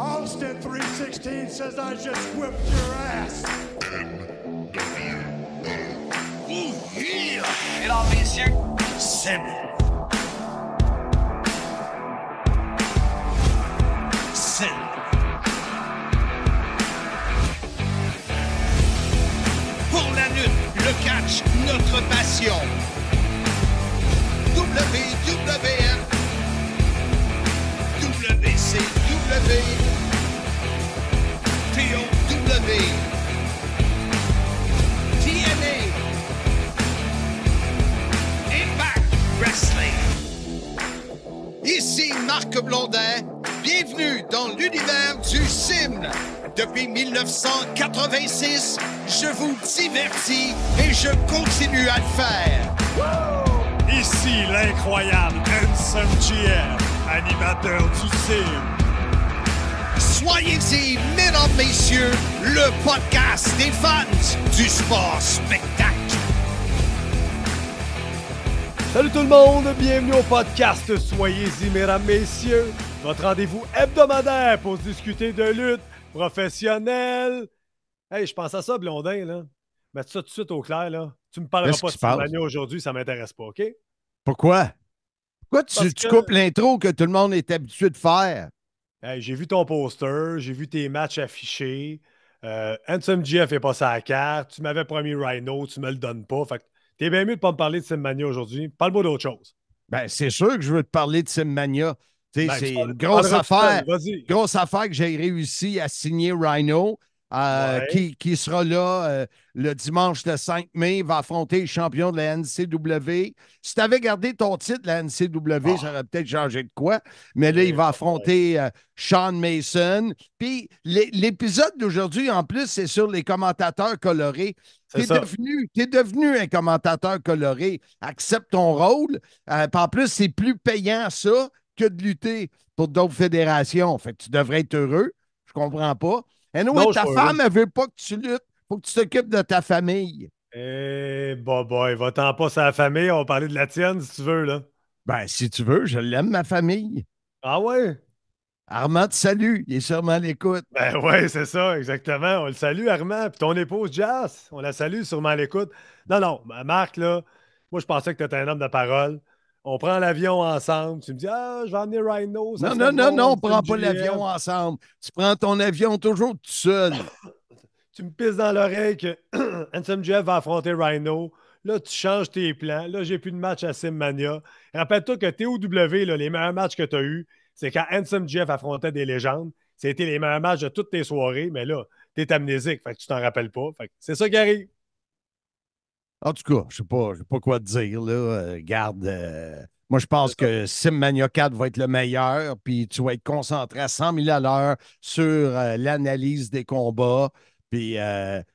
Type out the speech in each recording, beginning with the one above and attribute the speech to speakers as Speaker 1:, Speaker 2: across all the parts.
Speaker 1: Austin 316 says I just whipped your ass. n w a Ooh, yeah! It all means
Speaker 2: Pour la lutte, le catch, notre passion. WWF. WCW. Impact Wrestling. Ici Marc Blondin. Bienvenue dans l'univers du Sim. Depuis 1986, je vous divertis et je continue à le faire. Ici l'incroyable Handsome
Speaker 3: GM, animateur du Sim
Speaker 2: Soyez-y, mesdames,
Speaker 4: messieurs, le podcast des fans
Speaker 3: du sport spectacle. Salut tout le monde, bienvenue au podcast Soyez-y, mesdames, messieurs, votre rendez-vous hebdomadaire pour discuter de lutte professionnelle. Hey, je pense à ça, Blondin, là. Mets ça tout de suite au clair, là. Tu me parleras pas de Sylvania aujourd'hui, ça m'intéresse pas, OK?
Speaker 4: Pourquoi? Pourquoi tu, coupes l'intro que tout le monde est habitué de faire?
Speaker 3: j'ai vu ton poster, j'ai vu tes matchs affichés. Euh, Handsome Jeff est passé à la carte. Tu m'avais promis Rhino, tu me le donnes pas. Fait t'es bien mieux de ne pas me parler de Mania aujourd'hui. Parle-moi d'autre chose. Ben, c'est sûr que je veux te parler de
Speaker 4: Simmania. Mania. Ben, c'est une grosse affaire, grosse affaire que j'ai réussi à signer Rhino. Euh, qui, sera là euh, le dimanche le 5 mai, va affronter le champion de la NCW. Si tu avais gardé ton titre, la NCW, ça ah. aurait peut-être changé de quoi. Mais là, eh, il va ah affronter euh, Sean Mason. Puis l'épisode d'aujourd'hui, en plus, c'est sur les commentateurs colorés. Tu es, devenu un commentateur coloré. Accepte ton rôle. en plus, c'est plus payant ça que de lutter pour d'autres fédérations. Fait tu devrais être heureux. Je comprends pas. Anyway, ta femme, elle veut pas que tu luttes. Faut que tu t'occupes de ta famille.
Speaker 3: Eh, bah, boy, bah, va-t'en pas sa famille. On va parler de la tienne si tu veux, là. Ben, si tu veux, je l'aime, ma famille. Ah ouais? Armand, te salue. Il est sûrement à l'écoute. Ben ouais, c'est ça, exactement. On le salue, Armand. Puis ton épouse, Jazz on la salue sûrement à l'écoute. Non, non, Marc, là, moi, je pensais que tu étais un homme de parole on prend l'avion ensemble. Tu me dis, ah, je vais Rhino. non, non, non, non, on ne prend pas l'avion ensemble. Tu prends ton avion toujours tout seul. tu me pisses dans l'oreille que Handsome Jeff va affronter Rhino. Là, tu changes tes plans. Là, j'ai plus de match à Simmania. Rappelle-toi que TOW, les meilleurs matchs que tu as eus, c'est quand Handsome Jeff affrontait des légendes. C'était les meilleurs matchs de toutes tes soirées, mais là, tu es amnésique. Fait que tu t'en rappelles pas. c'est ça Gary. En tout cas,
Speaker 4: je ne sais, pas, pas quoi te dire. Là. Euh, garde, euh, moi, je pense que Sim Mania 4 va être le meilleur, puis tu vas être concentré à 100 000 à l'heure sur euh, l'analyse des combats. Puis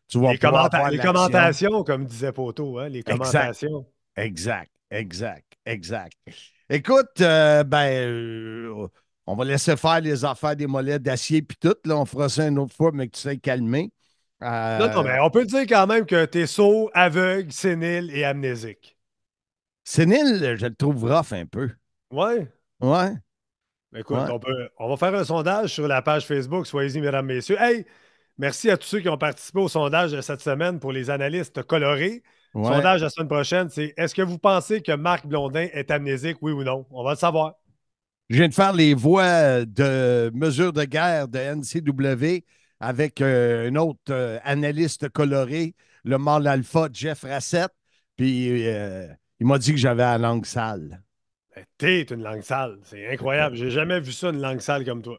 Speaker 4: tu vas les, les commentations,
Speaker 3: comme disait Poto, hein, les commentations. Exact, exact, exact.
Speaker 4: Écoute, ben, on va laisser faire les affaires des mollets d'acier, puis tout. Là, on fera ça une autre fois, mais que tu sais calmer. Non, euh, mais
Speaker 3: on peut dire quand même que t'es sot, aveugle, sénile et amnésique. Sénile, je le trouve rough un peu. Ouais. Ouais. Écoute, on, va faire un sondage sur la page Facebook. Soyez-y, mesdames, messieurs. Hey, merci à tous ceux qui ont participé au sondage de cette semaine pour les analystes colorés. Sondage la semaine prochaine, c'est est-ce que vous pensez que Marc Blondin est amnésique, oui ou non? On va le savoir.
Speaker 4: Je viens de faire les voix de mesures de guerre de NCW avec euh, un autre euh, analyste coloré, le mâle alpha Jeff Rassett. Puis euh, il m'a dit que j'avais la langue sale.
Speaker 3: Ben, t'es une langue sale. C'est incroyable. J'ai jamais vu ça, une langue sale comme toi.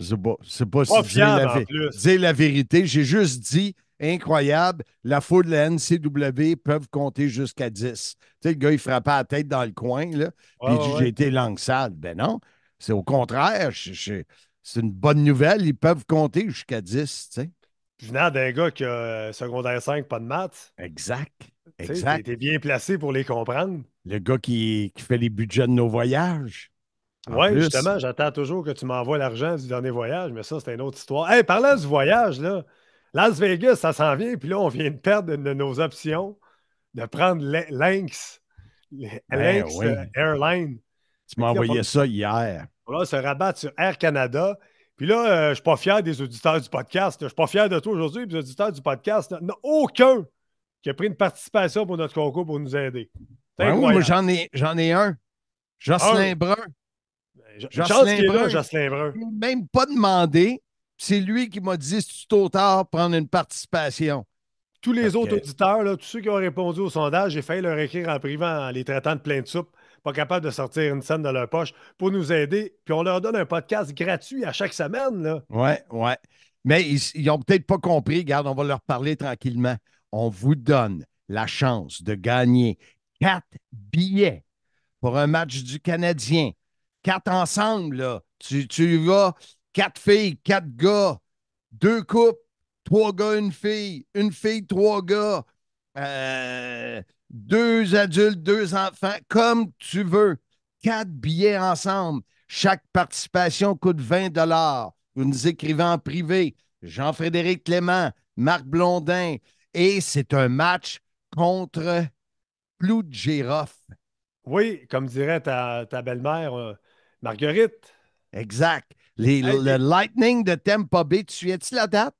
Speaker 4: C'est pas, c'est pas, si fiable, la, la vérité. J'ai juste dit incroyable, la foule de la NCW peuvent compter jusqu'à 10. Tu sais, le gars, il frappait la tête dans le coin, là, puis j'ai été langue sale. Ben non, c'est au contraire c'est une bonne nouvelle. Ils peuvent compter jusqu'à 10.
Speaker 3: Tu sais. Venant d'un gars qui a euh, secondaire 5, pas de maths. Exact. Exact. T'es bien placé pour les comprendre. Le gars qui, fait les budgets de nos voyages. Oui, justement, j'attends toujours que tu m'envoies l'argent du dernier voyage, mais ça, c'est une autre histoire. Hé, parlons du voyage, là, Las Vegas, ça s'en vient, puis là, on vient de perdre une de nos options de prendre Lynx, Lynx Airline. Tu m'as envoyé ça
Speaker 4: hier.
Speaker 3: On se rabattre sur Air Canada. Puis là, euh, je ne suis pas fier des auditeurs du podcast. Je ne suis pas fier de toi aujourd'hui. Les auditeurs du podcast, aucun qui a pris une participation pour notre concours pour nous aider. Ben j'en
Speaker 4: ai, j'en ai un.
Speaker 3: Jocelyn ben, Brun. Jocelyn Brun. Jocelyn Brun.
Speaker 4: même pas demandé. C'est lui qui m'a dit si tu tôt tard, prendre une
Speaker 3: participation. Tous les autres auditeurs, là, tous ceux qui ont répondu au sondage, j'ai failli leur écrire en privant en les traitant de plein de soupe pas capable de sortir une scène de leur poche pour nous aider. Puis on leur donne un podcast gratuit à chaque semaine. Là.
Speaker 4: Ouais, ouais.
Speaker 3: Mais ils
Speaker 4: n'ont peut-être pas compris. Regarde, on va leur parler tranquillement. On vous donne la chance de gagner quatre billets pour un match du Canadien. Quatre ensemble, là. Tu, tu vas, quatre filles, quatre gars, deux couples, trois gars, une fille, une fille, trois gars. Euh, deux adultes, deux enfants, comme tu veux. Quatre billets ensemble. Chaque participation coûte 20 Vous nous écrivez en privé. Jean-Frédéric Clément, Marc Blondin. Et c'est un match contre Clou Oui, comme dirait ta, belle-mère, euh, Marguerite. Exact. le Lightning de tempo B. tu y es-tu la date?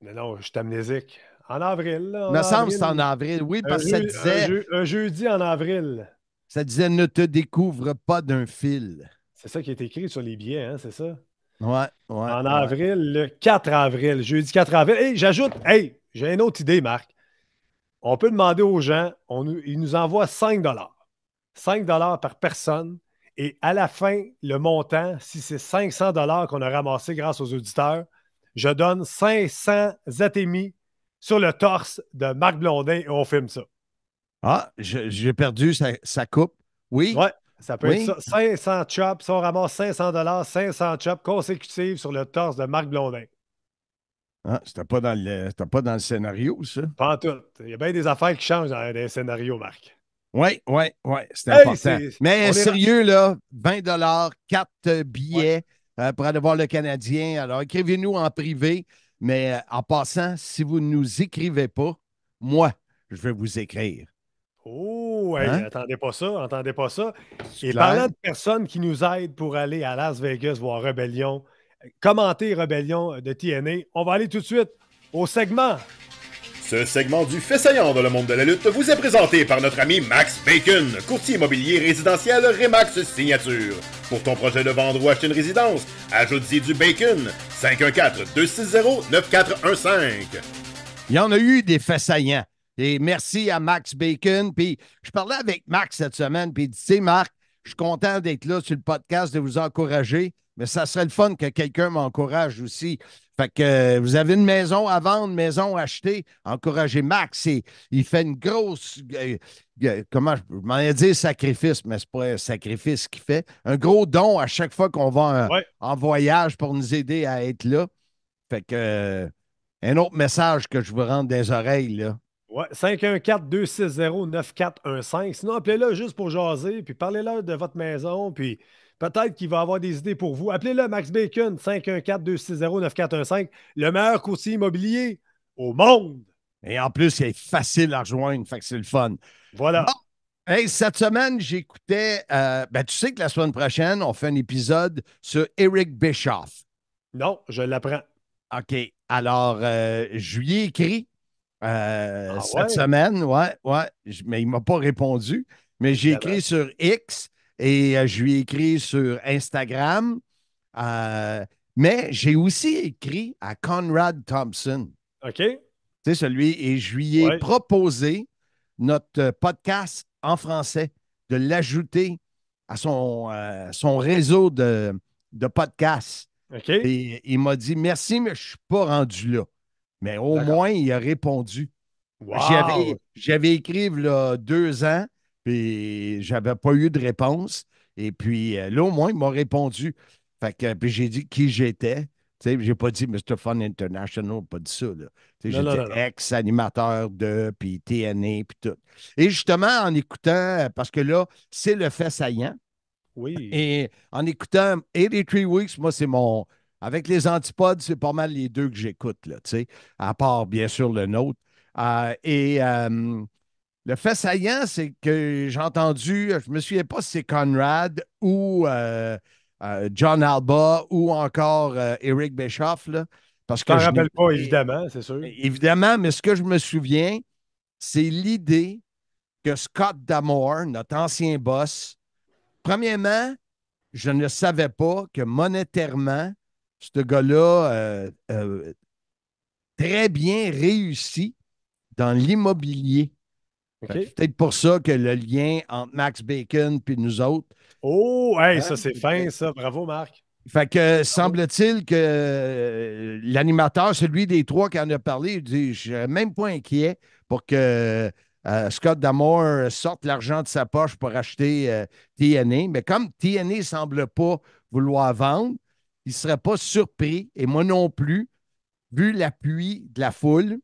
Speaker 3: Mais non, je suis amnésique. En avril. Là, me semble c'est en avril, oui, parce que ça disait. Un, jeudi en avril. Ça disait ne te découvre pas d'un fil. C'est ça qui est écrit sur les billets, hein, c'est ça? Ouais, ouais. En avril, le 4 avril, jeudi 4 avril. Et j'ajoute, hey, j'ai une autre idée, Marc. On peut demander aux gens, on, ils nous envoient 5 5 par personne. Et à la fin, le montant, si c'est 500 qu'on a ramassé grâce aux auditeurs, je donne 500 ZTMI sur le torse de Marc Blondin et on filme ça. Ah, j'ai perdu sa, coupe. Oui. Ouais, ça peut être ça. 500 chops, si on ramasse 500 500 chops consécutifs sur le torse de Marc Blondin.
Speaker 4: Ah, c'était pas, dans le, dans le scénario, ça?
Speaker 3: Pas en tout. Il y a bien des affaires qui changent dans les scénarios, Marc.
Speaker 4: Oui, oui, oui, c'est important. Mais sérieux, là, 20 4 billets euh, pour aller voir le Canadien. Alors, écrivez-nous en privé. Mais euh, en passant, si vous ne nous écrivez pas, moi, je vais vous écrire.
Speaker 3: Oh, hein? attendez pas ça, attendez pas ça. Et parlant de personnes qui nous aident pour aller à Las Vegas voir Rebellion, euh, commenter Rebellion de TNA, on va aller tout de suite au segment ce segment du fait dans le monde de la lutte vous est présenté par notre ami Max Bacon, courtier immobilier résidentiel Remax Signature. Pour ton projet de vendre ou acheter une résidence, ajoute-y du bacon 514-260-9415.
Speaker 4: Il y en a eu des faits Et merci à Max Bacon. Puis je parlais avec Max cette semaine, puis il dit, tu sais, Marc, je suis content d'être là sur le podcast, de vous encourager, mais ça serait le fun que quelqu'un m'encourage aussi. Fait que euh, vous avez une maison à vendre, maison à acheter, encouragez Max. il fait une grosse. Euh, euh, comment je, m'en ai dit sacrifice, mais c'est pas un sacrifice qu'il fait. Un gros don à chaque fois qu'on va en, voyage pour nous aider à être là. Fait que. un autre message que je vous rends des oreilles, là.
Speaker 3: Ouais, 514-260-9415. Sinon, appelez-le juste pour jaser, puis parlez-leur de votre maison, puis Peut-être qu'il va avoir des idées pour vous. Appelez-le Max Bacon, 514-260-9415, le meilleur courtier immobilier au monde. Et en plus, il est facile
Speaker 4: à rejoindre, fait que c'est le fun. Voilà. cette semaine, j'écoutais. Euh, ben, tu sais que la semaine prochaine, on fait un épisode sur Eric Bischoff. Non, je l'apprends. OK. Alors, euh, je lui ai écrit euh, ah cette semaine, ouais, ouais, mais il ne m'a pas répondu. Mais j'ai écrit sur X et euh, je lui ai écrit sur Instagram. Euh, mais j'ai aussi écrit à Conrad Thompson. OK. Tu sais, celui, et je lui ai proposé notre podcast en français, de l'ajouter à son, euh, son réseau de, de podcasts. OK. Et il m'a dit merci, mais je ne suis pas rendu là. Mais au moins, il a répondu. Wow. J'avais écrit là, deux ans puis j'avais pas eu de réponse. Et puis euh, là, au moins, il m'a répondu. Fait puis j'ai dit qui j'étais. Je n'ai pas dit Mr. Fun International, pas dit ça. J'étais ex-animateur de, puis TNA, puis tout. Et justement, en écoutant, euh, parce que là, c'est le fait saillant. Oui. Et en écoutant 83 Weeks, moi, c'est mon. Avec les antipodes, c'est pas mal les deux que j'écoute, là, tu sais, à part, bien sûr, le nôtre. Euh, et le fait saillant, c'est que j'ai entendu, je me souviens pas si c'est Conrad ou euh, euh, John Alba ou encore euh, Eric Bischoff.
Speaker 3: parce que je ne rappelle pas, évidemment, c'est sûr.
Speaker 4: Évidemment, mais ce que je me souviens, c'est l'idée que Scott Damore, notre ancien boss, premièrement, je ne savais pas que monétairement, ce gars-là très bien réussi dans l'immobilier. Peut-être pour ça que le lien entre Max Bacon puis nous autres.
Speaker 3: Oh, ouais ça hein, c'est fin, ça. Bravo, Marc.
Speaker 4: Fait que semble-t-il que euh, l'animateur, celui des trois qui en a parlé, dit Je ne même pas inquiet pour que euh, Scott Damore sorte l'argent de sa poche pour acheter euh, TNA. Mais comme TNA ne semble pas vouloir vendre, il ne serait pas surpris, et moi non plus, vu l'appui de la foule,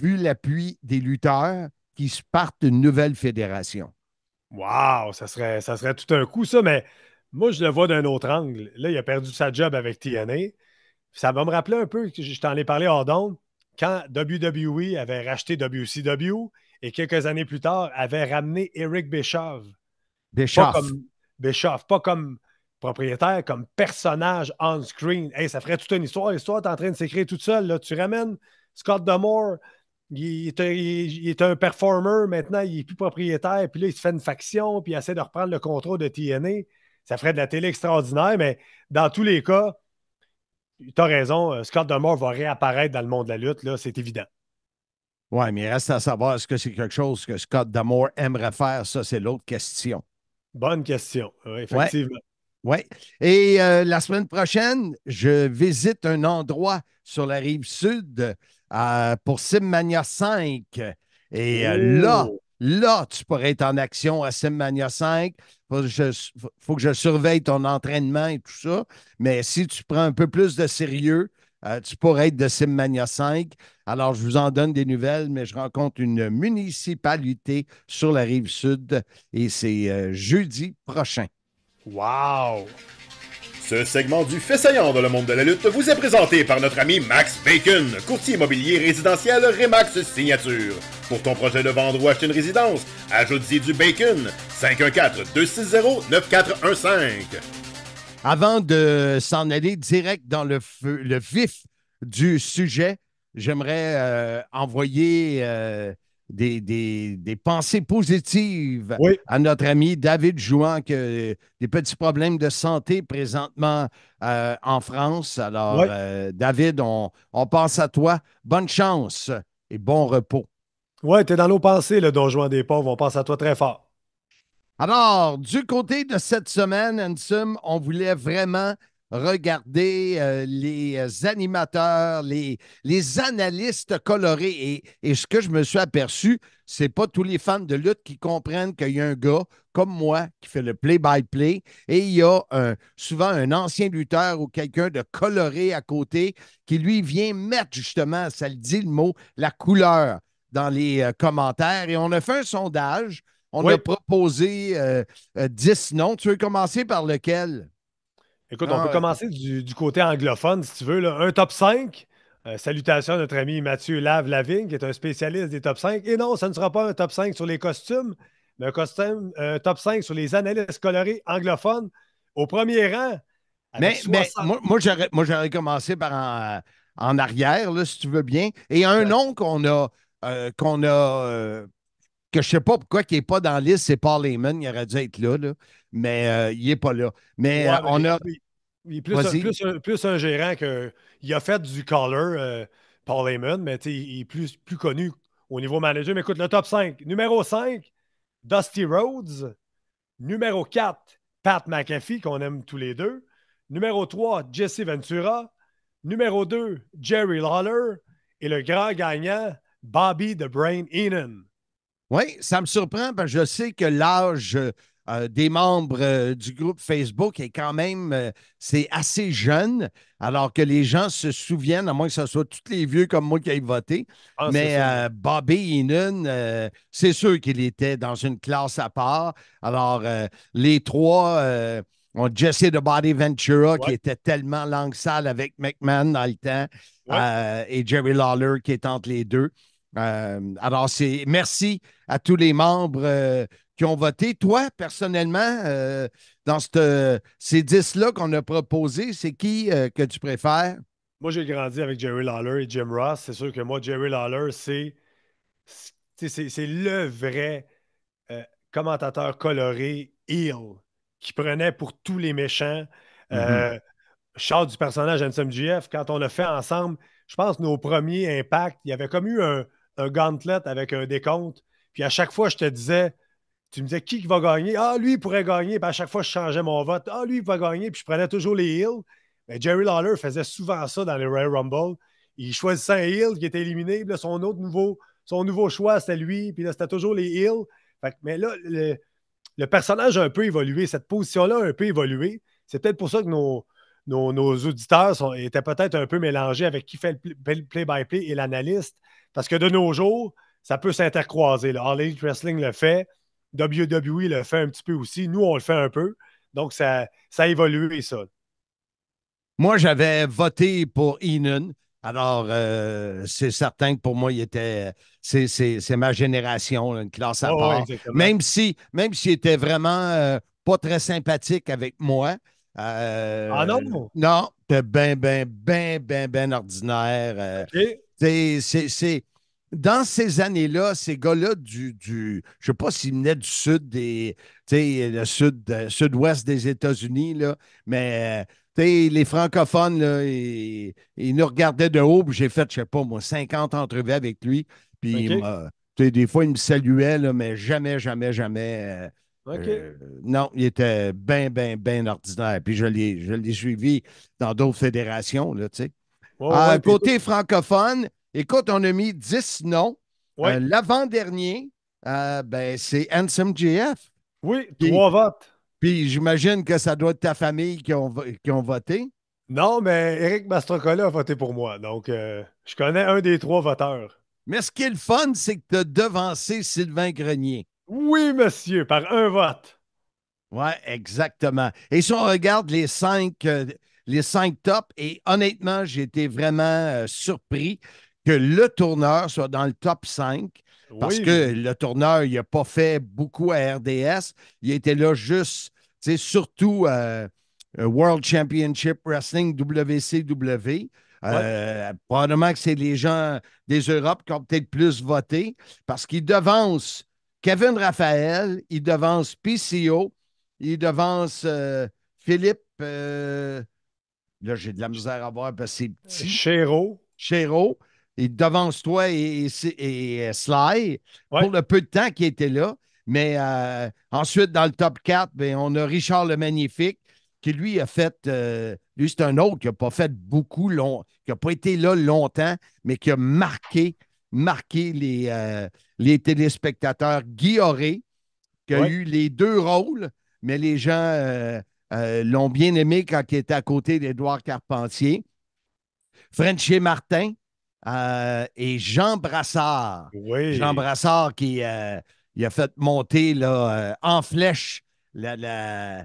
Speaker 4: vu l'appui des lutteurs, qui se parte une nouvelle fédération.
Speaker 3: Wow, ça serait, ça serait tout un coup, ça, mais moi, je le vois d'un autre angle. Là, il a perdu sa job avec TNA. Ça va me rappeler un peu, je t'en ai parlé hors d'onde, quand WWE avait racheté WCW et quelques années plus tard avait ramené Eric Bischoff.
Speaker 1: Bischoff. Pas comme,
Speaker 3: Bischoff, pas comme propriétaire, comme personnage on-screen. ça ferait toute une histoire. L'histoire t'es en train de s'écrire toute seule. Là. Tu ramènes Scott Damore, il est, un, performer maintenant, il n'est plus propriétaire, puis là, il se fait une faction, puis il essaie de reprendre le contrôle de TNA. Ça ferait de la télé extraordinaire, mais dans tous les cas, tu as raison, euh, Scott D'Amour va réapparaître dans le monde de la lutte, là, c'est évident. Oui, mais il reste à savoir, est-ce que c'est quelque chose que Scott Damore aimerait faire? Ça, c'est l'autre question. Bonne question, effectivement.
Speaker 4: Oui. Et euh, la semaine prochaine, je visite un endroit sur la rive sud euh, pour Simmania 5. Et euh, là, oh. là, tu pourrais être en action à Simmania 5. Faut faut que je surveille ton entraînement et tout ça. Mais si tu prends un peu plus de sérieux, tu pourrais être de Simmania 5. Alors, je vous en donne des nouvelles, mais je rencontre une municipalité sur la rive sud et c'est jeudi prochain.
Speaker 3: Wow! Ce segment du fait dans le monde de la lutte vous est présenté par notre ami Max Bacon, courtier immobilier résidentiel Remax Signature. Pour ton projet de vendre ou acheter une résidence, ajoute-y du Bacon, 514-260-9415.
Speaker 4: Avant de s'en aller direct dans le, feu, le vif du sujet, j'aimerais euh, envoyer euh, des, pensées positives à notre ami David Jouan, a des petits problèmes de santé présentement euh, en France. Alors, euh, David, on, on pense à toi. Bonne chance et bon repos. Oui, tu es dans nos pensées, le Don Juan des Pauvres. On pense à toi très fort. Alors, du côté de cette semaine, Ansem, on voulait vraiment regarder euh, les euh, animateurs, les, les analystes colorés. Et, ce que je me suis aperçu, c'est pas tous les fans de lutte qui comprennent qu'il y a un gars comme moi qui fait le play-by-play et il y a souvent un ancien lutteur ou quelqu'un de coloré à côté qui lui vient mettre justement, ça le dit le mot, la couleur dans les euh, commentaires. Et on a fait un sondage. On a proposé 10 noms. Tu veux commencer
Speaker 3: par lequel? Écoute, ah on peut commencer du, côté anglophone, si tu veux. Un top 5. Euh, salutations à notre ami Mathieu Lave-Lavigne, qui est un spécialiste des top 5. Et non, ça ne sera pas un top 5 sur les costumes, mais un, costume, euh, top 5 sur les analystes colorées anglophones. Au premier rang, mais, moi, moi j'aurais commencé par euh,
Speaker 4: en, arrière, là, si tu veux bien. Et un nom qu'on a, qu'on a que je ne sais pas pourquoi qui n'est pas dans la liste, c'est Paul Heyman. Il aurait dû être là. là mais euh, il n'est pas là. Mais euh, on a.
Speaker 3: Il est plus, un, gérant que. Il a fait du caller, euh, Paul Heyman, mais il est plus, plus connu au niveau manager. Mais écoute, le top 5. Numéro 5, Dusty Rhodes. Numéro 4, Pat McAfee, qu'on aime tous les deux. Numéro 3, Jesse Ventura. Numéro 2, Jerry Lawler. Et le grand gagnant, Bobby The Brain enan Oui, ça me surprend parce que je sais que l'âge euh, des membres euh, du groupe
Speaker 4: Facebook est quand même euh, c'est assez jeune, alors que les gens se souviennent, à moins que ce soit tous les vieux comme moi qui aient voté. Ah, mais Bobby Nun, c'est sûr qu'il était dans une classe à part. Alors, les trois. ont Jesse de Body Ventura, qui était tellement langue sale avec McMahon dans le temps, et Jerry Lawler, qui est entre les deux. alors, c'est merci à tous les membres qui ont voté. Toi, personnellement, euh, dans cette, ces 10-là qu'on a proposés, c'est qui euh, que tu préfères?
Speaker 3: Moi, j'ai grandi avec Jerry Lawler et Jim Ross. C'est sûr que moi, Jerry Lawler, c'est, le vrai euh, commentateur coloré, il qui prenait pour tous les méchants. Mm mm-hmm. Charles du personnage Anthony GF, quand on l'a fait ensemble, je pense nos premiers impacts, il y avait comme eu un, un gauntlet avec un décompte. Puis à chaque fois, je te disais, tu me disais qui va gagner. Ah, lui, il pourrait gagner. Ben, à chaque fois, je changeais mon vote. Ah, lui, il va gagner. Puis je prenais toujours les hills Mais Jerry Lawler faisait souvent ça dans les Royal Rumble. Il choisissait un Hill qui était éliminé. son autre nouveau, son nouveau choix, c'était lui. Puis là, c'était toujours les hills mais là, le, personnage a un peu évolué. Cette position-là a un peu évolué. C'est peut-être pour ça que nos, auditeurs étaient peut-être un peu mélangés avec qui fait le play-by-play et l'analyste. Parce que de nos jours, ça peut s'intercroiser. Harley Wrestling le fait. WWE le fait un petit peu aussi. Nous, on le fait un peu. Donc, ça, ça a évolué, ça.
Speaker 4: Moi, j'avais voté pour Inun. Alors, euh, c'est certain que pour moi, il était. C'est, ma génération, une classe à ah part. même si, même s'il était vraiment euh, pas très sympathique avec moi. Euh, ah non? Non, ben, bien, bien, bien, bien ordinaire. c'est, dans ces années-là, ces gars-là du, du, je sais pas s'ils venaient du sud des, le sud, euh, sud-ouest des États-Unis, là, mais les francophones, là, ils, nous regardaient de haut, j'ai fait, je sais pas, moi, 50 entrevues avec lui, puis des fois, il me saluait, mais jamais, jamais, jamais. Euh, euh, non, il était bien, bien, bien ordinaire. Puis je l'ai suivi dans d'autres fédérations, là, tu côté francophone, Écoute, on a mis 10 noms. Euh, l'avant-dernier, euh, ben, c'est Handsome JF. Oui, trois votes. Puis j'imagine que
Speaker 3: ça doit être ta famille qui ont, qui ont voté. Non, mais Eric Mastrocola a voté pour moi. Donc, euh, je connais un des trois voteurs.
Speaker 4: Mais ce qui est le fun, c'est que tu as devancé Sylvain Grenier. Oui, monsieur, par un vote. Oui, exactement. Et si on regarde les cinq, les cinq tops, et honnêtement, j'ai été vraiment surpris que le tourneur soit dans le top 5. Parce que le tourneur, il n'a pas fait beaucoup à RDS. Il était là juste, surtout euh, euh, World Championship Wrestling, WCW. Euh, probablement que c'est les gens des Europes qui ont peut-être plus voté parce qu'il devance Kevin Raphaël, il devance PCO, il devance Philippe. là, j'ai de la misère à voir parce que c'est petit. Chéreau. Chéreau il devance-toi et, euh, Sly pour le peu de temps qu'il était là. Mais euh, ensuite, dans le top 4, ben, on a Richard le Magnifique qui, lui, a fait. Juste euh, lui, c'est un autre qui n'a pas fait beaucoup, long, qui n'a pas été là longtemps, mais qui a marqué, marqué les, les téléspectateurs. Guy Auré, qui a eu les deux rôles, mais les gens l'ont bien aimé quand il était à côté d'Édouard Carpentier. Frenchie Martin, euh, et Jean Brassard. Jean Brassard qui euh, a fait monter là, euh, en flèche le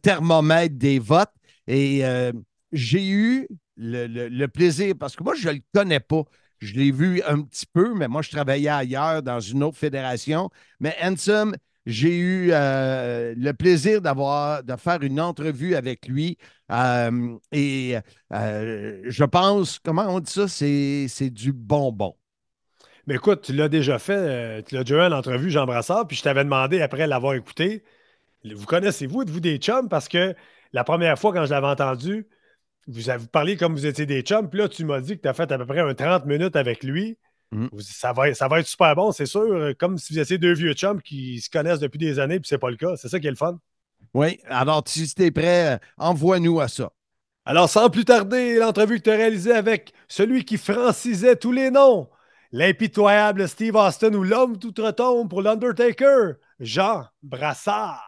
Speaker 4: thermomètre des votes. Et j'ai eu le, plaisir, parce que moi, je ne le connais pas. Je l'ai vu un petit peu, mais moi, je travaillais ailleurs dans une autre fédération. Mais Handsome j'ai eu euh, le plaisir d'avoir de faire une entrevue avec lui. Euh, et euh, je pense, comment
Speaker 3: on dit ça? C'est du bonbon. Mais écoute, tu l'as déjà fait, tu l'as déjà eu à entrevue, Jean Brassard, puis je t'avais demandé après l'avoir écouté. Vous connaissez-vous, êtes-vous des chums? Parce que la première fois, quand je l'avais entendu, vous, avez parlé comme vous étiez des chums, puis là, tu m'as dit que tu as fait à peu près un 30 minutes avec lui. Mm. Ça, va, ça va être super bon, c'est sûr. Euh, comme si vous étiez deux vieux chums qui se connaissent depuis des années, puis c'est pas le cas. C'est ça qui est le fun. Oui, alors si tu es prêt, euh, envoie-nous à ça. Alors, sans plus tarder, l'entrevue que tu as réalisée avec celui qui francisait tous les noms, l'impitoyable Steve Austin ou l'homme tout retombe pour l'Undertaker, Jean Brassard.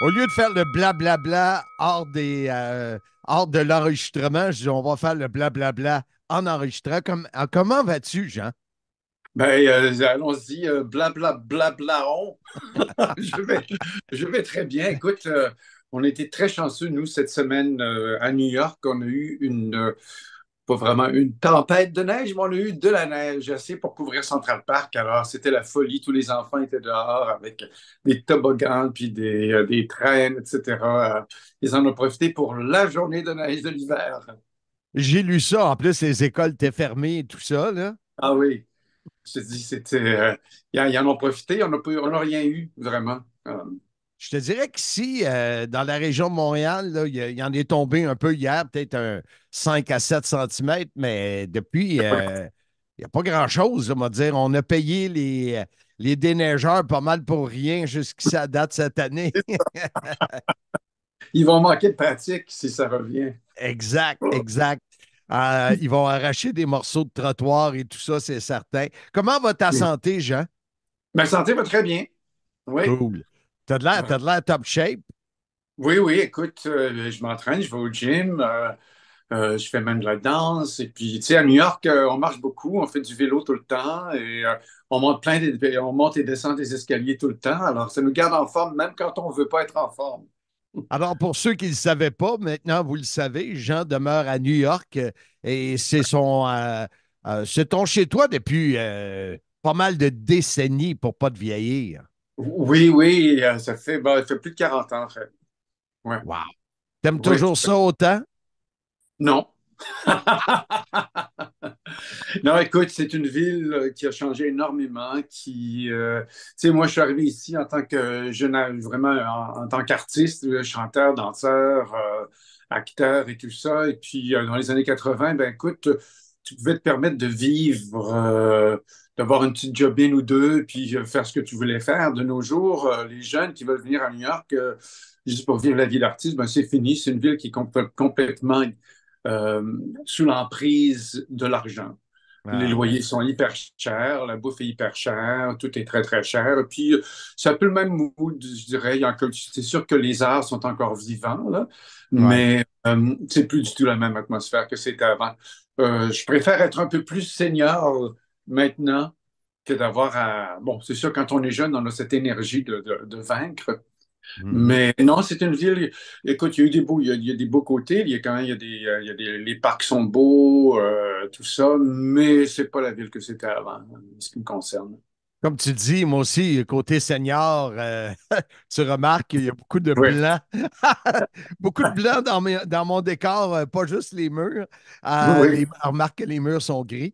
Speaker 3: Au lieu de faire
Speaker 4: le blablabla bla bla hors, euh, hors de l'enregistrement, on va faire le blablabla bla en enregistrant. Comme, comment vas-tu, Jean?
Speaker 5: Ben, euh, allons-y, blablabla euh, blabla, on. je, vais, je, vais, très bien. Écoute, euh, on était très chanceux, nous, cette semaine à New York. On a eu une, pas vraiment une tempête de neige, mais on a eu de la neige assez pour couvrir Central Park. Alors, c'était la folie. Tous les enfants étaient dehors avec des toboggans, puis des, des traînes, etc. Ils en ont profité pour la journée de neige de l'hiver. J'ai lu
Speaker 4: ça. En plus, les écoles étaient fermées et tout ça. Là.
Speaker 5: Ah oui. Je te dis, c'était. Euh, ils en ont profité. On n'a rien eu, vraiment. Euh, je
Speaker 4: te dirais que si, euh, dans la région de Montréal, il y, en est tombé un peu hier, peut-être un 5 à 7 cm, mais depuis, il n'y a pas grand-chose, on va dire. On a payé les, les déneigeurs pas mal pour rien jusqu'à date cette année.
Speaker 5: Ils vont manquer de
Speaker 4: pratique si ça revient. Exact, oh. exact. Euh, ils vont arracher des morceaux de trottoir et tout ça, c'est certain. Comment va ta santé, Jean? Ma santé va très bien. Oui. Cool. T'as de l'air, top shape.
Speaker 5: Oui, oui, écoute, euh, je m'entraîne, je vais au gym, euh, je fais même de la danse. Et puis, tu sais, à New York, on marche beaucoup, on fait du vélo tout le temps et on monte plein on monte et descend des escaliers tout le temps. Alors, ça nous garde en forme, même quand on ne veut pas être en forme.
Speaker 4: Alors, pour ceux qui ne le savaient pas, maintenant, vous le savez, Jean demeure à New York euh, et c'est son, euh, euh, ton chez-toi depuis pas mal de décennies pour pas te vieillir. Oui, oui, ça
Speaker 5: fait, ben, fait plus de 40 ans, en fait. Ouais. Wow.
Speaker 4: T'aimes toujours ça autant?
Speaker 5: Non. non, écoute, c'est une ville euh, qui a changé énormément. Qui, euh, tu sais, moi, je suis arrivé ici en tant que jeune, vraiment en, tant qu'artiste, chanteur, danseur, euh, acteur et tout ça. Et puis, dans les années 80, ben écoute, tu pouvais te permettre de vivre d'avoir une petite jobine ou deux, puis faire ce que tu voulais faire. De nos jours, les jeunes qui veulent venir à New York juste pour vivre la vie d'artiste, ben c'est fini. C'est une ville qui est complètement euh, sous l'emprise de l'argent. Ah, les loyers sont hyper chers, la bouffe est hyper chère, tout est très, très cher. Puis, c'est un peu le même mood, je dirais. C'est sûr que les arts sont encore vivants, mais euh, c'est plus du tout la même atmosphère que c'était avant. Euh, je préfère être un peu plus senior maintenant que d'avoir à. Bon, c'est sûr, quand on est jeune, on a cette énergie de, de vaincre. Mm-hmm. Mais non, c'est une ville. Écoute, il y a eu des beaux, il y a, des beaux côtés. Il y a quand même, il y a euh, les parcs sont beaux, euh, tout ça. Mais c'est pas la ville que c'était avant, ce qui me concerne.
Speaker 4: Comme tu dis, moi aussi, côté senior, euh, tu remarques qu'il y a beaucoup de blanc. beaucoup de blanc dans, mon décor, pas juste les murs. on remarque que les murs sont gris.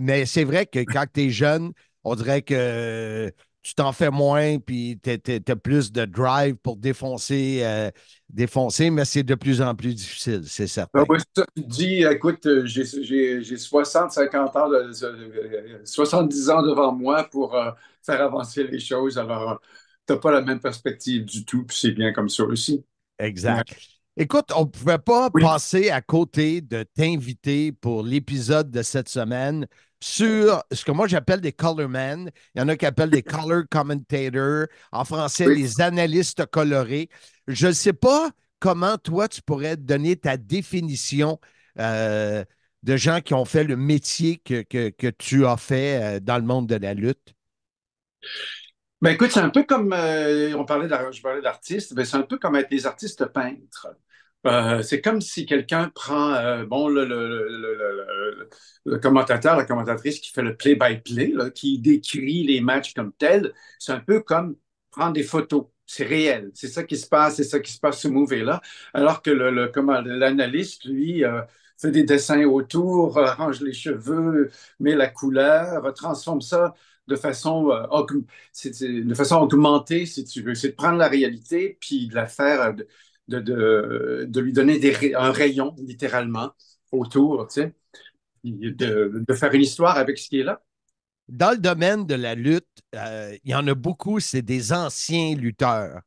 Speaker 4: mais c'est vrai que quand tu es jeune, on dirait que tu t'en fais moins, puis tu as plus de drive pour défoncer, euh, défoncer mais c'est de plus en plus difficile, c'est certain. Ah,
Speaker 5: ça, tu dis, écoute, euh, j'ai 60-50 ans, de, 70 euh, ans devant moi pour faire avancer les choses, alors tu n'as pas la même perspective du tout, puis c'est bien comme ça aussi. Exact. Écoute, on ne pouvait pas passer à côté de t'inviter
Speaker 4: pour l'épisode de cette semaine sur ce que moi j'appelle des color men. Il y en a qui appellent des color commentators, en français, les analystes colorés. Je ne sais pas comment toi tu pourrais donner ta définition euh, de gens qui ont fait le métier que, tu as fait euh, dans le monde de la lutte.
Speaker 5: Ben écoute, c'est un peu comme euh, on parlait je parlais d'artistes, ben, c'est un peu comme être des artistes peintres. Euh, c'est comme si quelqu'un prend euh, bon, le, le, commentateur, la commentatrice qui fait le play-by-play, qui décrit les matchs comme tels. C'est un peu comme prendre des photos. C'est réel. C'est ça qui se passe, c'est ça qui se passe, ce movie-là. Alors que l'analyste, lui, euh, fait des dessins autour, arrange les cheveux, met la couleur, transforme ça de façon, façon augmentée, si tu veux. C'est de prendre la réalité puis de la faire, de, lui donner un rayon, littéralement, autour, tu sais, de, faire une histoire avec ce qui est là.
Speaker 4: Dans le domaine de la lutte, euh, il y en a beaucoup, c'est des anciens lutteurs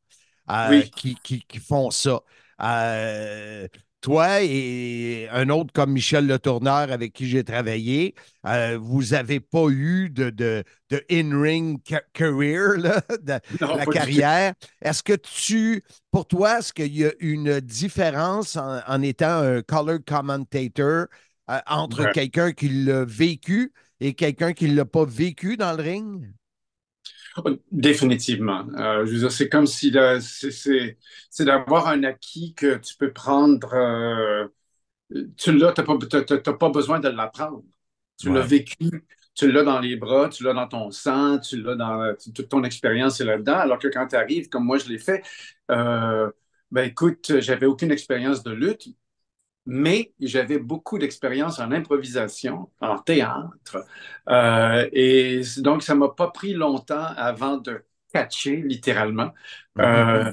Speaker 4: euh, qui, qui, font ça. Euh, toi et un autre comme Michel Letourneur avec qui j'ai travaillé, euh, vous n'avez pas eu de, de, in-ring career, la carrière. Est-ce que tu, pour toi, est-ce qu'il y a une différence en, étant un color commentator euh, entre quelqu'un qui l'a vécu et quelqu'un qui ne l'a pas vécu dans le ring?
Speaker 5: Définitivement. Euh, c'est comme si c'est d'avoir un acquis que tu peux prendre. Euh, tu l'as, tu n'as pas, besoin de l'apprendre. Tu l'as vécu, tu l'as dans les bras, tu l'as dans ton sang, tu l'as dans toute ton expérience est là-dedans. Alors que quand tu arrives, comme moi je l'ai fait, euh, ben écoute, j'avais aucune expérience de lutte, mais j'avais beaucoup d'expérience en improvisation, en théâtre. Euh, et donc, ça ne m'a pas pris longtemps avant de catcher, littéralement, euh,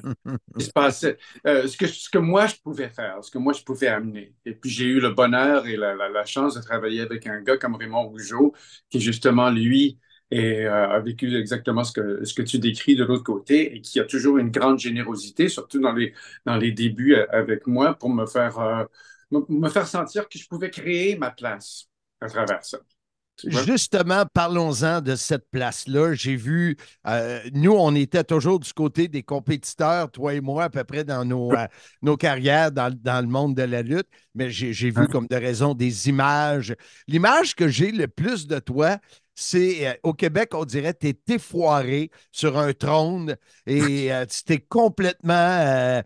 Speaker 5: euh, ce, que, ce que moi je pouvais faire, ce que moi je pouvais amener. Et puis, j'ai eu le bonheur et la, chance de travailler avec un gars comme Raymond Rougeau, qui justement, lui, et a vécu exactement ce que, ce que tu décris de l'autre côté et qui a toujours une grande générosité, surtout dans les, dans les débuts avec moi, pour me faire me faire sentir que je pouvais créer ma place à travers ça.
Speaker 4: Justement, parlons-en de cette place-là. J'ai vu, euh, nous, on était toujours du côté des compétiteurs, toi et moi, à peu près dans nos, euh, nos carrières dans, dans, le monde de la lutte, mais j'ai vu ah. comme de raison des images. L'image que j'ai le plus de toi, c'est euh, au Québec, on dirait que tu effoiré sur un trône et euh, t'es complètement. Euh,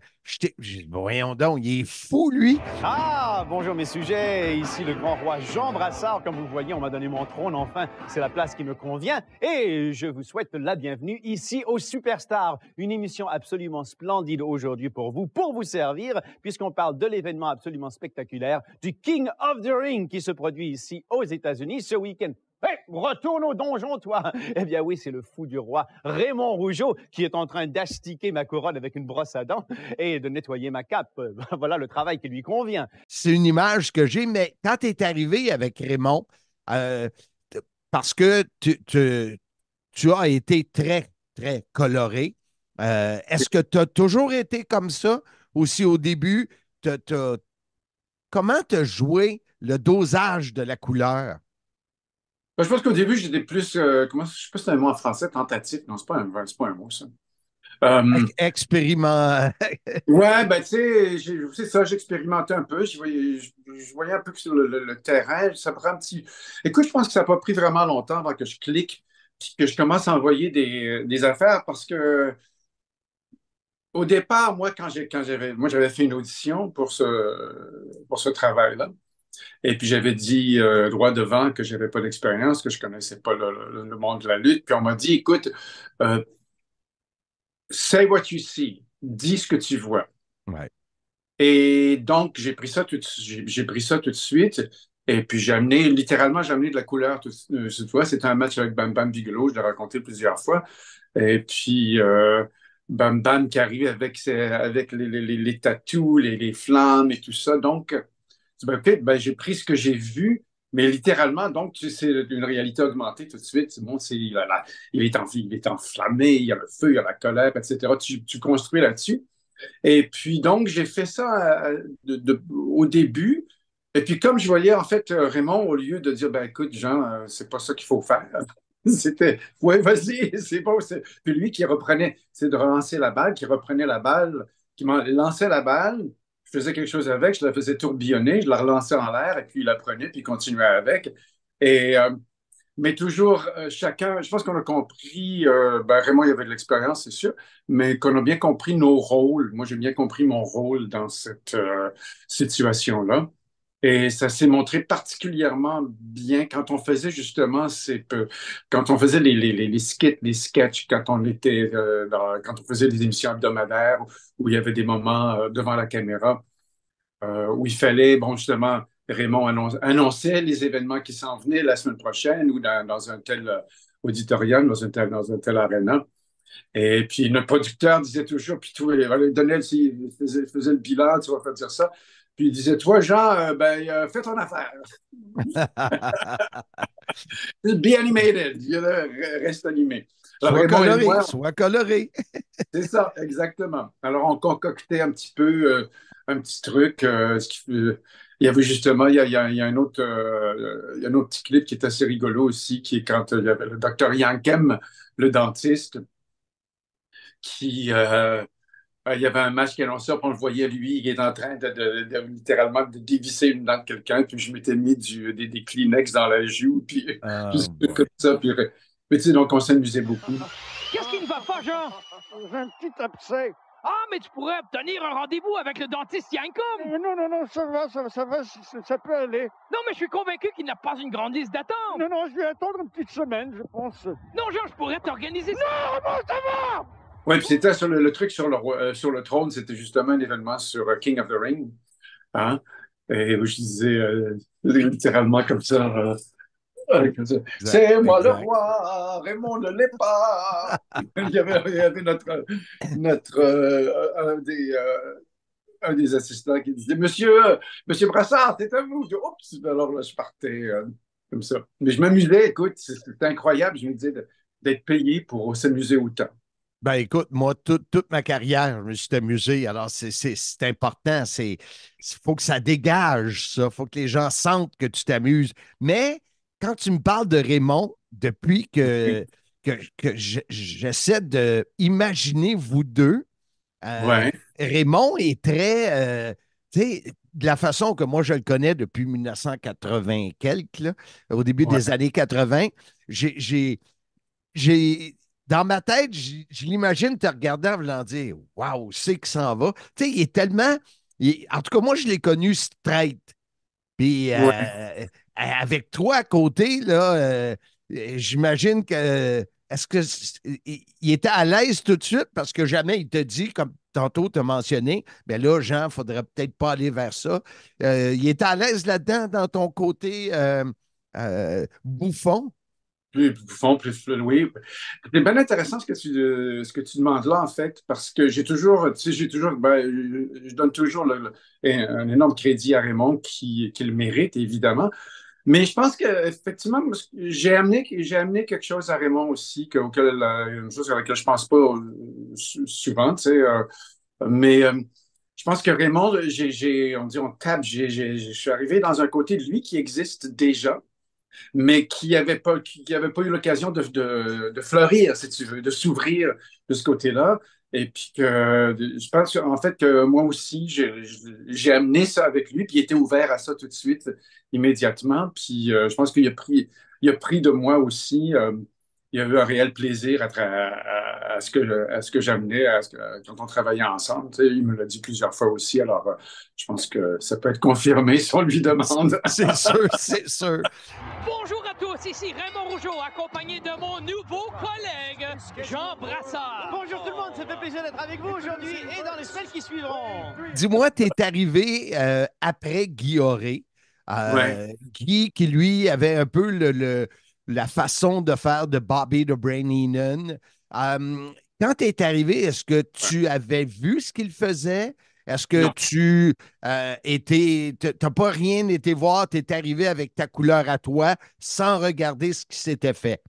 Speaker 4: voyons donc, il est fou,
Speaker 5: lui. Ah, bonjour mes sujets. Ici le grand roi Jean Brassard. Comme vous voyez, on m'a donné mon trône. Enfin, c'est la place qui me convient. Et je vous souhaite la bienvenue ici au Superstar. Une émission absolument splendide aujourd'hui pour vous, pour vous servir, puisqu'on parle de l'événement absolument spectaculaire du King of the Ring qui se produit ici aux États-Unis ce week-end Hey, retourne au donjon, toi! Eh bien oui, c'est le fou du roi, Raymond Rougeau, qui est en train d'astiquer ma couronne avec une brosse à dents et de nettoyer ma cape. voilà le travail qui lui convient.
Speaker 4: C'est une image que j'ai, mais quand tu es arrivé avec Raymond, euh, parce que tu, as été très, très coloré, euh, est-ce que tu as toujours été comme ça? Aussi au début, as... comment te joué le dosage de la couleur?
Speaker 5: je pense qu'au début, j'étais plus. Je euh, comment, je sais pas si c'est un mot en français, tentatif. Non, c'est pas, pas un mot, ça.
Speaker 4: Euh, Expériment.
Speaker 5: ouais, ben, tu sais, c'est ça, j'expérimentais un peu. Je voyais, un peu sur le, terrain, ça prend un petit. Écoute, je pense que ça n'a pas pris vraiment longtemps avant que je clique, que je commence à envoyer des, affaires parce que. Au départ, moi, quand j'avais, fait une audition pour ce, pour ce travail-là. Et puis j'avais dit euh, droit devant que j'avais pas d'expérience, que je connaissais pas le, monde de la lutte. Puis on m'a dit, écoute, euh, say what you see, dis ce que tu vois. Et donc j'ai pris ça tout, j'ai pris ça tout de suite. Et puis j'ai amené, littéralement, j'ai amené de la couleur cette euh, fois. C'était un match avec Bam Bam Bigelow, je l'ai raconté plusieurs fois. Et puis Bam Bam qui arrive avec, avec les, les, les, les flammes et tout ça. Donc, ben, ben, j'ai pris ce que j'ai vu, mais littéralement, donc, c'est une réalité augmentée tout de suite. c'est, il, est il est enflammé, il y a le feu, il y a la colère, etc. Tu, construis là-dessus. Et puis, donc, j'ai fait ça euh, au début. Et puis, comme je voyais, en fait, euh, Raymond, au lieu de dire, ben, écoute, Jean, ce euh, c'est pas ça qu'il faut faire. C'était, ouais, vas-y, c'est bon. Puis lui qui reprenait, c'est de relancer la balle, qui reprenait la balle, qui lançait la balle, je faisais quelque chose avec, je la faisais tourbillonner, je la relançais en l'air, et puis il la prenait, puis il continuait avec. Et, euh, mais toujours, euh, chacun, je pense qu'on a compris, vraiment, euh, ben, il y avait de l'expérience, c'est sûr, mais qu'on a bien compris nos rôles. Moi, j'ai bien compris mon rôle dans cette situation-là. Et ça s'est montré particulièrement bien quand on faisait justement ces quand on faisait les, les, les, skits, les sketchs, quand on était euh, quand on faisait des émissions hebdomadaires où il y avait des moments euh, devant la caméra euh, où il fallait, bon, justement, Raymond annonçait les événements qui s'en venaient la semaine prochaine ou dans, un tel auditorium, dans un tel, dans un tel Et puis, notre producteur disait toujours, puis tout, il faisait, le bilan, tu vas faire dire ça. Puis il disait, toi, Jean, euh, ben, euh, fais ton affaire. Be animated. Reste animé. Alors, sois, coloré, c'est ça, exactement. Alors, on concoctait un petit peu euh, un petit truc. il y avait justement, il y a, un autre, il y a un autre petit clip qui est assez rigolo aussi, qui est quand il y avait le docteur Yankem, le dentiste, qui, euh, il y avait un match qui annonçait, on le voyait lui, il est en train de, littéralement de dévisser une dent de quelqu'un, puis je m'étais mis du, des, Kleenex dans la joue, puis, ah, ça, puis, euh, mais tu sais, donc on s'amusait beaucoup.
Speaker 4: Qu'est-ce qui ne va pas, Jean? J'ai un petit abcès. Ah, mais tu pourrais obtenir un
Speaker 2: rendez-vous avec le dentiste Yankum. Eh,
Speaker 4: non, non, non, ça va, ça, ça va, ça, peut aller.
Speaker 2: Non, mais je suis convaincu qu'il n'a pas une grande liste d'attente. Non, non, je vais attendre une petite semaine, je pense. Non, Jean, je pourrais t'organiser ça. Non, non, ça va!
Speaker 5: c'était sur le, truc euh, sur le, trône, c'était justement un événement sur euh, King of the Ring. Hein? Et je disais euh, littéralement comme ça. c'est moi le roi, Raymond ne l'est pas. il, y avait, notre, notre un des assistants qui disait Monsieur, Monsieur Brassard, c'est à vous. Je ben alors là, je partais comme ça. Mais je m'amusais, écoute, c'était incroyable. Je me disais d'être payé pour s'amuser autant.
Speaker 4: Ben écoute, moi, toute ma carrière, je me suis amusé. Alors, c'est important. Il faut que ça dégage, ça. Il faut que les gens sentent que tu t'amuses. Mais quand tu me parles de Raymond, depuis que, que, que j'essaie d'imaginer vous deux, euh, Raymond est très. Euh, tu sais, de la façon que moi je le connais depuis 1980 quelques, au début des années 80, j'ai dans ma tête, je l'imagine te regarder en voulant dire Waouh, c'est qui s'en va. Tu sais, il est tellement. en tout cas, moi, je l'ai connu straight. Puis euh, euh, avec toi à côté, là, euh, j'imagine que. Est-ce qu'il était à l'aise tout de suite parce que jamais il te dit, comme tantôt tu as mentionné, mais ben là, Jean, il faudrait peut-être pas aller vers ça. il était à l'aise là-dedans, dans ton côté bouffon?
Speaker 5: plus bouffon, plus C'est bien intéressant ce que, tu, euh, ce que tu demandes là, en fait, parce que j'ai toujours, tu sais, j'ai toujours, ben, je donne toujours un énorme crédit à Raymond qui, qui, le mérite, évidemment. Mais je pense effectivement j'ai amené, j'ai amené quelque chose à Raymond aussi, que, euh, une chose à laquelle je ne pense pas euh, souvent, tu sais. mais je pense que Raymond, j'ai, on dit, on tape, je suis arrivé dans un côté de lui qui existe déjà mais qui n'avait pas, pas eu l'occasion de, fleurir, si tu veux, de s'ouvrir de ce côté-là. Et puis que je pense en fait que moi aussi, j'ai amené ça avec lui, puis il était ouvert à ça tout de suite, immédiatement. Puis euh, je pense qu'il a pris, a pris de moi aussi. Euh, il y a eu un réel plaisir à, ce que j'amenais quand on travaillait ensemble. il me l'a dit plusieurs fois aussi, alors euh, je pense que ça peut être confirmé si on lui demande. C'est sûr, c'est
Speaker 4: sûr. Bonjour à tous, ici Raymond Rougeau,
Speaker 2: accompagné de mon nouveau collègue Jean Brassard. Bonjour tout le monde, ça fait plaisir d'être avec vous aujourd'hui et dans les semaines qui suivront.
Speaker 4: Dis-moi, tu es arrivé euh, après Guy Auré. Euh, Guy qui, lui, avait un peu le la façon de faire de Bobby de Brain Nun. Euh, quand tu es arrivé, est-ce que tu avais vu ce qu'il faisait? Est-ce que tu euh, pas rien été voir, tu es arrivé avec ta couleur à toi sans regarder ce qui s'était fait?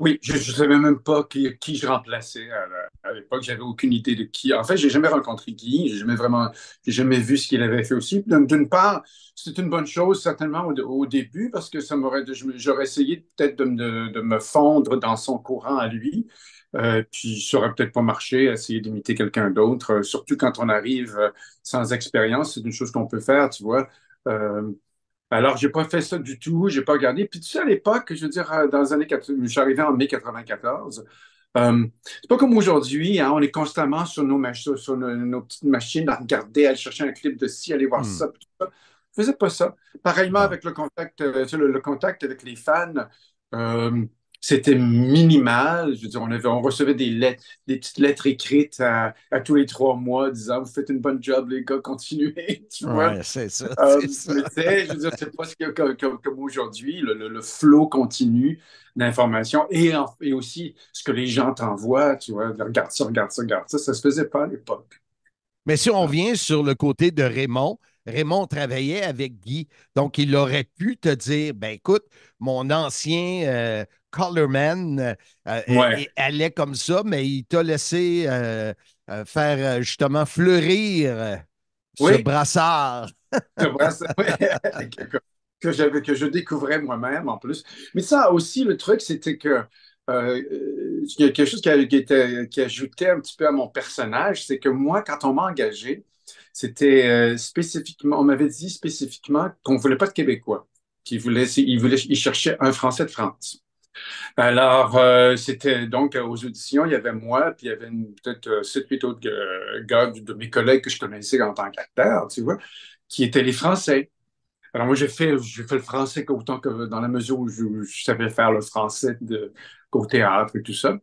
Speaker 5: Oui, je ne savais même pas qui, je remplaçais à, l'époque. J'avais aucune idée de qui. En fait, j'ai jamais rencontré Guy. je jamais vraiment, j'ai jamais vu ce qu'il avait fait aussi. D'une part, c'est une bonne chose certainement au, début parce que ça m'aurait, j'aurais essayé peut-être de, me fondre dans son courant à lui. Euh, puis ça aurait peut-être pas marché, essayer d'imiter quelqu'un d'autre. surtout quand on arrive sans expérience, c'est une chose qu'on peut faire, tu vois. Euh, alors, je n'ai pas fait ça du tout, je n'ai pas regardé. Puis tu sais, à l'époque, je veux dire, euh, dans les années 90, je suis arrivé en mai 94. Euh, c'est pas comme aujourd'hui, hein, on est constamment sur nos, petites machines à regarder, à aller chercher un clip de ci, aller voir hmm. ça, tout ça. faisais pas ça. Pareillement hmm. avec le contact, euh, le, contact avec les fans c'était minimal. Je veux dire, on, avait, on recevait des lettres, des petites lettres écrites à, tous les trois mois disant Vous faites une bonne job, les gars, continuez. Tu vois? c'est ça. Euh, je veux dire, c'est pas ce que, comme, aujourd'hui, le, flot continu d'informations et, aussi ce que les gens t'envoient. Tu vois, regarde ça, regarde ça, regarde ça. Ça se faisait pas à l'époque. Mais si on
Speaker 4: vient sur le côté de Raymond, Raymond travaillait avec Guy, donc il aurait pu te dire, ben écoute, mon ancien euh, Colorman euh, euh, allait comme ça, mais il t'a laissé euh, faire justement fleurir ce brassard.
Speaker 5: ce brassard, que, que je découvrais moi-même en plus. Mais ça aussi, le truc, c'était que quelque chose qui, était, ajoutait un petit peu à mon personnage, c'est que moi, quand on m'a engagé, c'était spécifiquement, on m'avait dit spécifiquement qu'on ne voulait pas de Québécois, qu'ils voulaient, ils ils cherchaient un Français de France. Alors, euh, c'était donc euh, aux auditions, il y avait moi, puis il y avait peut-être 7-8 euh, autres gars de, mes collègues que je connaissais en tant qu'acteur, tu vois, qui étaient les Français. Alors, moi, j'ai fait, fait le français autant que dans la mesure où je, savais faire le français de, au théâtre et tout ça.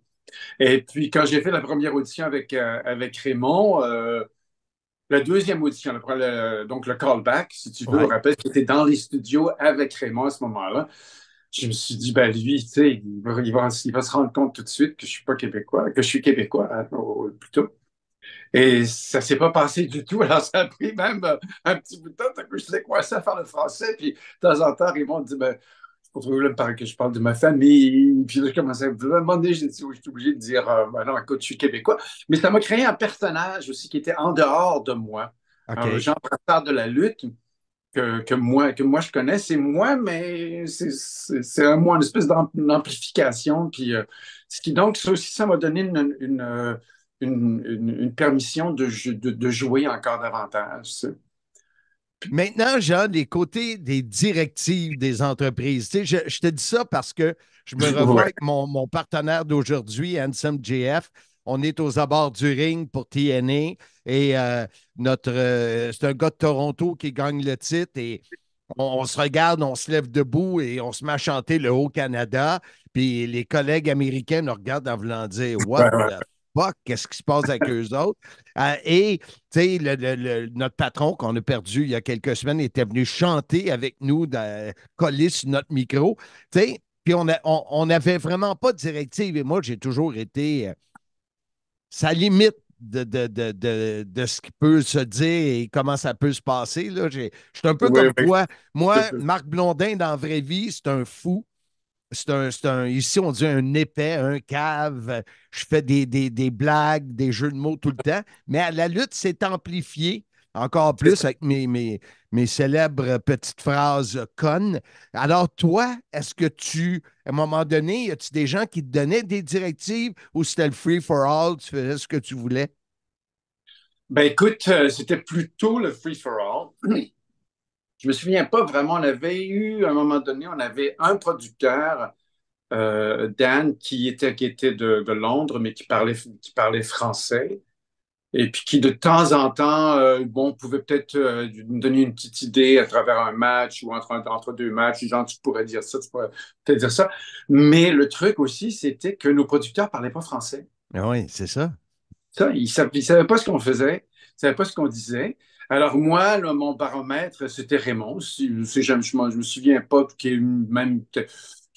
Speaker 5: Et puis, quand j'ai fait la première audition avec, avec Raymond, la deuxième audition, donc le callback, si tu veux, ouais. rappelle, c'était dans les studios avec Raymond à ce moment-là je me suis dit, ben lui, tu sais, il va, se rendre compte tout de suite que je suis pas québécois, que je suis québécois hein, plutôt. Et ça s'est pas passé du tout. Alors, ça a pris même euh, un petit bout de temps. que je sais quoi ça faire le français. Puis, de temps en temps, ils m'ont dit, ben, je que je parle de ma famille. Puis là, je commençais à me demander, je suis obligé de dire, euh, ben non, écoute, je suis québécois. Mais ça m'a créé un personnage aussi qui était en dehors de moi. Okay. Un genre de la lutte que, moi, que moi je connais. C'est moi, mais c'est un moi, une espèce d'amplification. Euh, ce qui donc, ça aussi, ça m'a donné une, permission de, jouer encore davantage.
Speaker 4: Maintenant, Jean, les côtés des directives des entreprises. je, te dis ça parce que je me revois avec mon, partenaire d'aujourd'hui, Anselm JF. On est aux abords du ring pour TNA et euh, notre euh, c'est un gars de Toronto qui gagne le titre et on, se regarde, on se lève debout et on se met à chanter le Haut-Canada. Puis les collègues américains nous regardent en voulant dire What the fuck, qu'est-ce qui se passe avec eux autres? Euh, et notre patron qu'on a perdu il y a quelques semaines était venu chanter avec nous, dans, coller sur notre micro. sais, puis on n'avait on vraiment pas de directive. Et moi, j'ai toujours été sa limite de, de, de, ce qui peut se dire et comment ça peut se passer. Là. Je suis un peu comme toi. Moi, Marc Blondin, dans la vraie vie, c'est un fou. C'est un, un, ici, on dit un épais, un cave. Je fais des, des, des, blagues, des jeux de mots tout le temps. Mais à la lutte, c'est amplifié encore plus avec mes, célèbres petites phrases connes. Alors, toi, est-ce que tu, à un moment donné, y a-tu des gens qui te donnaient des directives ou c'était le free for all, tu faisais ce que tu voulais?
Speaker 5: Ben écoute, euh, c'était plutôt le free for all. Je me souviens pas vraiment, on avait eu, à un moment donné, on avait un producteur euh, Dan qui était, qui de, Londres, mais qui parlait, qui parlait français et puis qui de temps en temps, euh, bon, pouvait peut-être euh, donner une petite idée à travers un match ou entre, entre deux matchs, genre tu pourrais dire ça, tu pourrais peut-être dire ça. Mais le truc aussi, c'était que nos producteurs ne parlaient pas français. Ah oui, c'est ça. Ça, ils ne savaient pas ce qu'on faisait, ils ne savaient pas ce qu'on disait. Alors moi, mon baromètre, c'était Raymond. Si, je ne me souviens pas, qui est même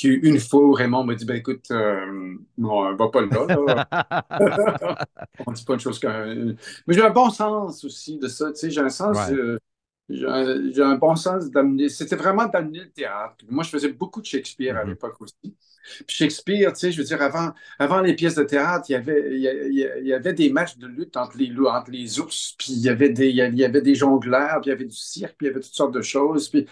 Speaker 5: une fois, Raymond m'a dit ben écoute, euh, euh va pas là. là. on dit pas une chose euh, Mais j'ai un bon sens aussi de ça. Tu sais, j'ai un sens. Euh, j'ai un, bon sens d'amener. C'était vraiment d'amener le théâtre. Moi, je faisais beaucoup de Shakespeare à mm-hmm. l'époque aussi. Shakespeare, tu je veux dire, avant, avant les pièces de théâtre, il y, avait, il, y avait des matchs de lutte entre les loups, entre les ours, puis il y avait des, il y avait des jongleurs puis il y avait du cirque, puis il y avait toutes sortes de choses. Puis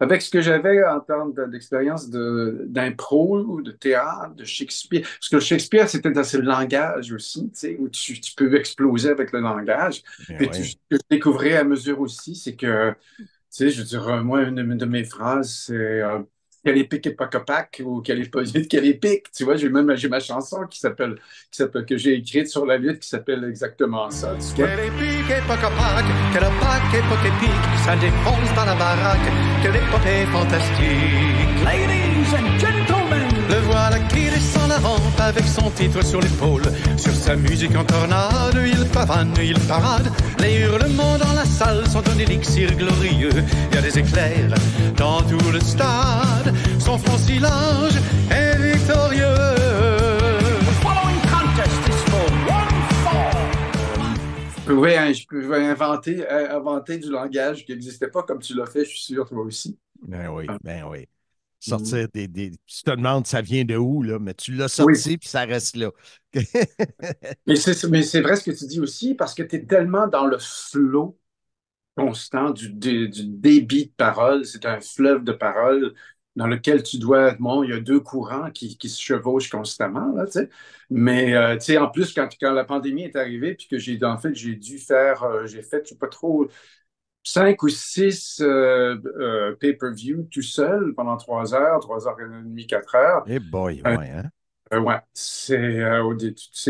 Speaker 5: avec ce que j'avais en termes d'expérience d'impro, de, théâtre, de Shakespeare, parce que Shakespeare, c'était dans le langage aussi, tu sais, où tu, peux exploser avec le langage. Et ce que je découvrais à mesure aussi, c'est que, tu sais, je veux dire, moi, une de mes phrases, c'est... Euh, qu'elle est pique et pas copac ou qu'elle est pas vite qu'elle est pique. Tu vois, j'ai même j'ai ma chanson qui s'appelle, qui s'appelle que j'ai écrite sur la lutte qui s'appelle exactement ça. Qu'elle est pique et pas copac, qu'elle paque et pas pique, ça défonce dans la baraque, qu'elle est fantastique. Ladies and gentlemen, avec son titre sur l'épaule. Sur sa musique en tornade, il pavane, il parade. Les hurlements dans la salle sont un élixir glorieux. Il y a des éclairs dans tout le stade. Son front si large est victorieux. Hein, je je inventer, euh, inventer du langage qui n'existait pas comme tu l'as fait, je suis sûr, toi aussi. Ben oui, ben oui sortir
Speaker 4: mm-hmm. des, Tu te demandes ça vient de où, là, mais tu l'as sorti puis ça reste là.
Speaker 5: mais c'est vrai ce que tu dis aussi, parce que tu es tellement dans le flot constant du, débit de parole. C'est un fleuve de paroles dans lequel tu dois. Bon, il y a deux courants qui, se chevauchent constamment, là, tu sais. Mais, euh, tu sais, en plus, quand, la pandémie est arrivée, puis que j'ai, en fait, j'ai dû faire, euh, j'ai fait, je sais pas trop, cinq ou six euh, euh, pay-per-view tout seul pendant trois heures, trois heures et demie, quatre heures. Et eh boy, euh, ouais, hein? ouais, c'est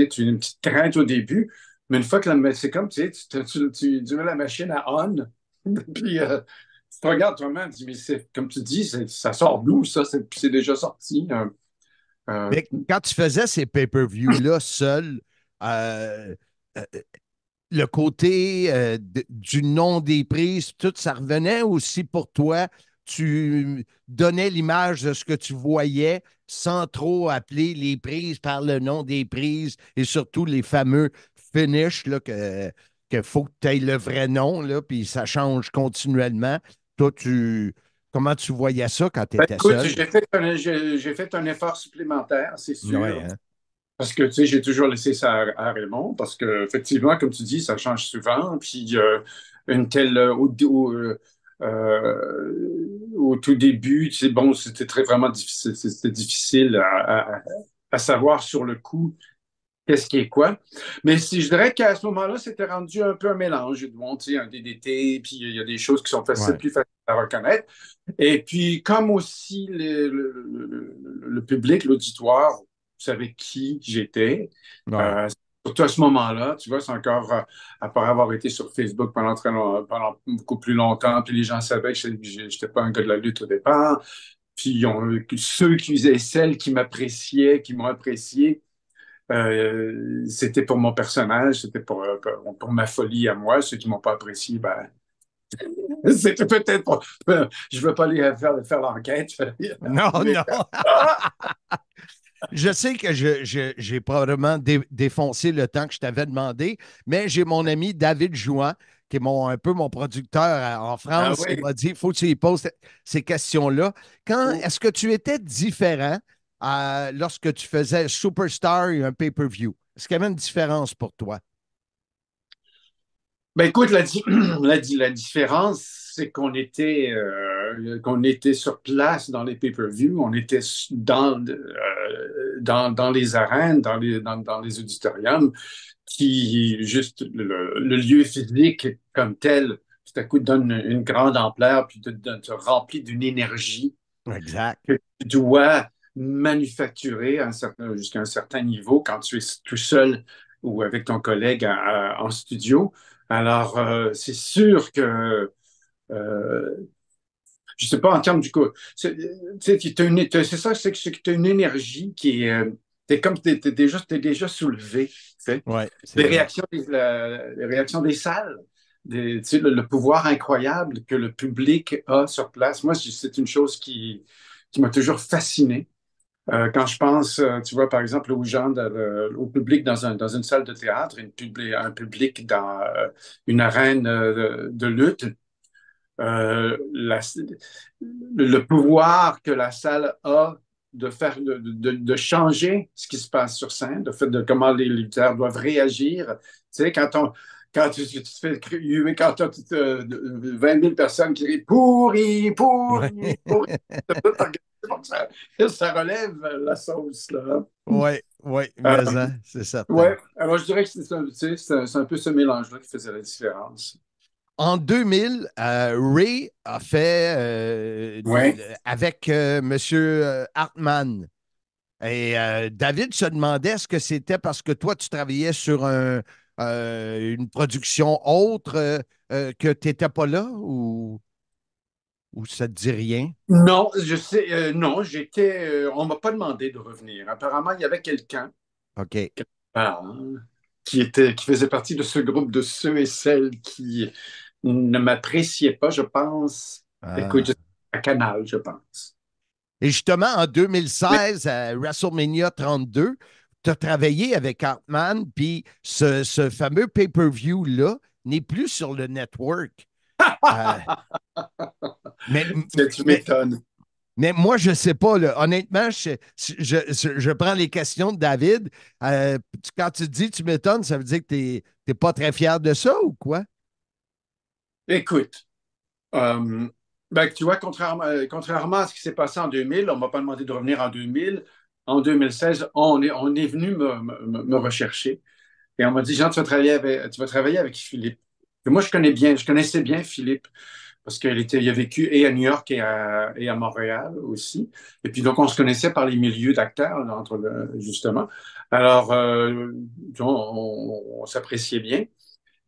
Speaker 5: tu une petite crainte au début, mais une fois que la c'est comme tu, sais, tu, mets la machine à on, puis tu te regardes toi-même, tu dis, mais comme tu dis, ça sort d'où ça? C'est déjà sorti. mais
Speaker 4: quand tu faisais ces pay-per-views-là seul, le côté euh, du nom des prises, tout ça revenait aussi pour toi. Tu donnais l'image de ce que tu voyais sans trop appeler les prises par le nom des prises et surtout les fameux finish là, que, faut que tu aies le vrai nom, là, puis ça change continuellement. Toi, tu, comment tu voyais ça quand ben, tu étais
Speaker 5: seul? J'ai fait, un effort supplémentaire, c'est sûr. Hein? Parce que, tu sais, j'ai toujours laissé ça à, Raymond, parce que, effectivement, comme tu dis, ça change souvent. Puis, euh, une telle. Euh, euh, au, tout début, tu sais, bon, c'était très vraiment difficile. C'était difficile à, savoir sur le coup qu'est-ce qui est quoi. Mais si je dirais qu'à ce moment-là, c'était rendu un peu un mélange. Bon, tu sais, un DDT, puis il y a des choses qui sont faciles, plus faciles à reconnaître. Et puis, comme aussi le, public, l'auditoire, savais qui j'étais. Euh, surtout à ce moment-là, tu vois, c'est encore, euh, après avoir été sur Facebook pendant, beaucoup plus longtemps, puis les gens savaient que je n'étais pas un gars de la lutte au départ. Puis ceux qui faisaient, celles qui m'appréciaient, qui m'ont apprécié, euh, c'était pour mon personnage, c'était pour, ma folie à moi. Ceux qui ne m'ont pas apprécié, ben, c'était peut-être pour... Je ne veux pas aller faire, l'enquête. Non, non.
Speaker 4: Ah! je sais que j'ai probablement défoncé le temps que je t'avais demandé, mais j'ai mon ami David Jouan, qui est mon, un peu mon producteur en ah France, qui m'a dit il faut que tu poses ces questions-là. Quand oh. est-ce que tu étais différent euh, lorsque tu faisais Superstar et un pay-per-view? Est-ce qu'il y avait une différence pour toi?
Speaker 5: Ben écoute, la, la, la différence, c'est qu'on était. Euh, euh, qu'on était sur place dans les pay-per-views, on était dans, euh, dans, dans, les arènes, dans les, dans, dans les auditoriums, qui juste le, lieu physique comme tel, tout à coup, donne une, grande ampleur, puis te, te remplit d'une énergie exact. que tu dois manufacturer jusqu'à un certain niveau quand tu es tout seul ou avec ton collègue en studio. Alors, euh, c'est sûr que je sais pas en termes du coup. C'est ça, c'est que tu as une énergie qui est. Euh, comme t'es, es déjà, déjà soulevé. Tu les, réactions, les réactions des salles, tu sais, le, pouvoir incroyable que le public a sur place. Moi, c'est une chose qui, qui m'a toujours fasciné. Euh, quand je pense, euh, tu vois, par exemple, aux gens, au public dans, dans une salle de théâtre, un public dans une arène de lutte, euh, le pouvoir que la salle a de faire de, de, changer ce qui se passe sur scène, de fait de comment les lutteurs doivent réagir. Tu sais, quand on quand tu, te fais quand tu as 20 000 personnes qui crient « pourri, pourri, pourri, ça, ça, relève la sauce. Oui,
Speaker 4: oui, euh, hein, c'est ça. Ouais,
Speaker 5: alors je dirais que c'est un, un peu ce mélange-là qui faisait la différence.
Speaker 4: En 2000, euh, Ray a fait euh, avec euh, M. Hartman. Et David se demandait ce que c'était parce que toi, tu travaillais sur une production autre que tu n'étais pas là ou, ou ça ne te dit rien?
Speaker 1: Non, je
Speaker 5: sais. non, j'étais. on ne m'a pas demandé de revenir. Apparemment, il y avait quelqu'un. OK qui, était, qui faisait partie de ce groupe de ceux et celles qui ne m'appréciaient pas, je pense. Ah. Écoute, à Canal, je pense.
Speaker 4: Et justement, en 2016, à WrestleMania 32, tu as travaillé avec Hartman, puis ce, fameux pay-per-view-là n'est plus sur le network. Euh,
Speaker 3: mais, tu m'étonnes.
Speaker 4: Mais moi, je ne sais pas. honnêtement, je, prends les questions de David. Euh, quand tu dis tu m'étonnes, ça veut dire que tu n'es pas très fier de ça ou quoi?
Speaker 5: Écoute, euh, ben, tu vois, contrairement, euh, contrairement, à ce qui s'est passé en 2000, on ne m'a pas demandé de revenir en 2000. En 2016, on est, on est venu me, rechercher. Et on m'a dit, Jean, tu vas travailler avec, tu vas travailler avec Philippe. moi, je connais bien, je connaissais bien Philippe parce qu'elle était, il a vécu et à New York et à, Montréal aussi. Et puis donc on se connaissait par les milieux d'acteurs entre justement. Alors euh, on, s'appréciait bien,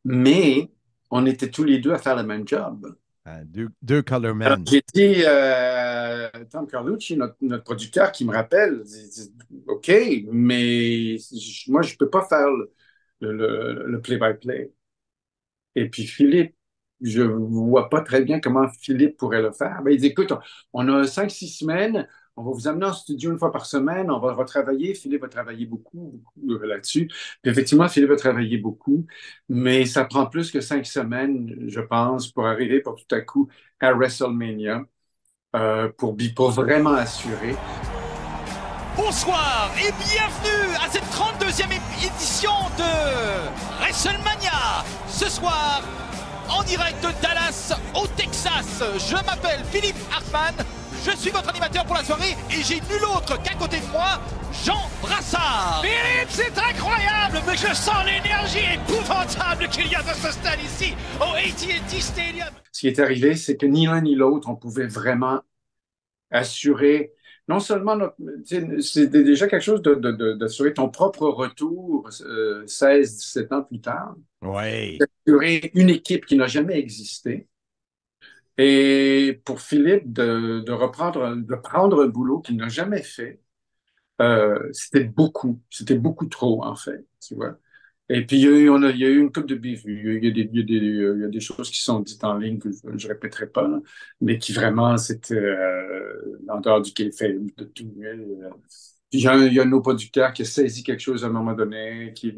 Speaker 5: mais on était tous les deux à faire le même job. Ah, deux, deux color men. J'ai dit, euh, Tom Carlucci, notre, producteur, qui me rappelle, dit, OK, mais moi, je ne peux pas faire le, le play-by-play. Et puis Philippe je ne vois pas très bien comment Philippe pourrait le faire. Ben, il dit, écoute, on a 5-6 semaines, on va vous amener en studio une fois par semaine, on va retravailler. Philippe va travailler beaucoup, euh, là-dessus. Effectivement, Philippe va travailler beaucoup, mais ça prend plus que cinq semaines, je pense, pour arriver pour tout à coup à WrestleMania, euh, pour, vraiment assurer.
Speaker 2: Bonsoir et bienvenue à cette 32e édition de WrestleMania. Ce soir, en direct de Dallas au Texas. Je m'appelle Philippe Hartmann, je suis votre animateur pour la soirée et j'ai nul autre qu'à côté de moi Jean Brassard. Philippe, c'est
Speaker 1: incroyable,
Speaker 2: mais je sens l'énergie épouvantable qu'il y a dans ce stade ici au
Speaker 3: AT&T
Speaker 5: Stadium. Ce qui est arrivé, c'est que ni l'un ni l'autre, on pouvait vraiment assurer non seulement c'est déjà quelque chose d'assurer ton propre retour 16, euh, 17 ans plus tard. Oui. D'assurer une équipe qui n'a jamais existé. Et pour Philippe, de, de reprendre, de prendre un boulot qu'il n'a jamais fait, euh, c'était beaucoup. C'était beaucoup trop, en fait. Tu vois. Et puis, il y, a eu, on eu une coupe de bévues. Il y a, des, il il y a des choses qui sont dites en ligne que je, ne répéterai pas, mais qui vraiment, c'était euh, en dehors du fait de tout. Euh, il y, a, il y a nos producteurs qui a saisi quelque chose à un moment donné. Qui...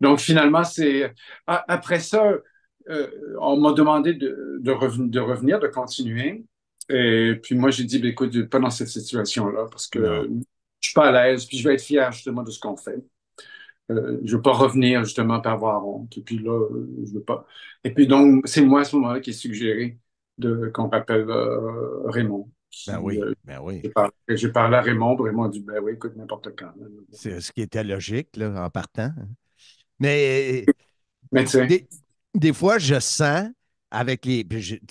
Speaker 5: Donc, finalement, c'est. Après ça, euh, on m'a demandé de, de, revenir, de continuer. Et puis, moi, j'ai dit, ben, écoute, pas dans cette situation-là, parce que je suis pas à l'aise, puis je vais être fier justement de ce qu'on fait je euh, je veux pas revenir justement par avoir honte. Et puis là, je veux pas. Et puis donc, c'est moi à ce moment-là qui ai suggéré de, qu'on rappelle euh, Raymond. ben oui, euh, ben J'ai parlé, à Raymond, Raymond a dit Ben oui, écoute, n'importe quand. C'est ce
Speaker 4: qui était logique en partant. Hein. Mais, Mais des, des, fois, je sens avec les.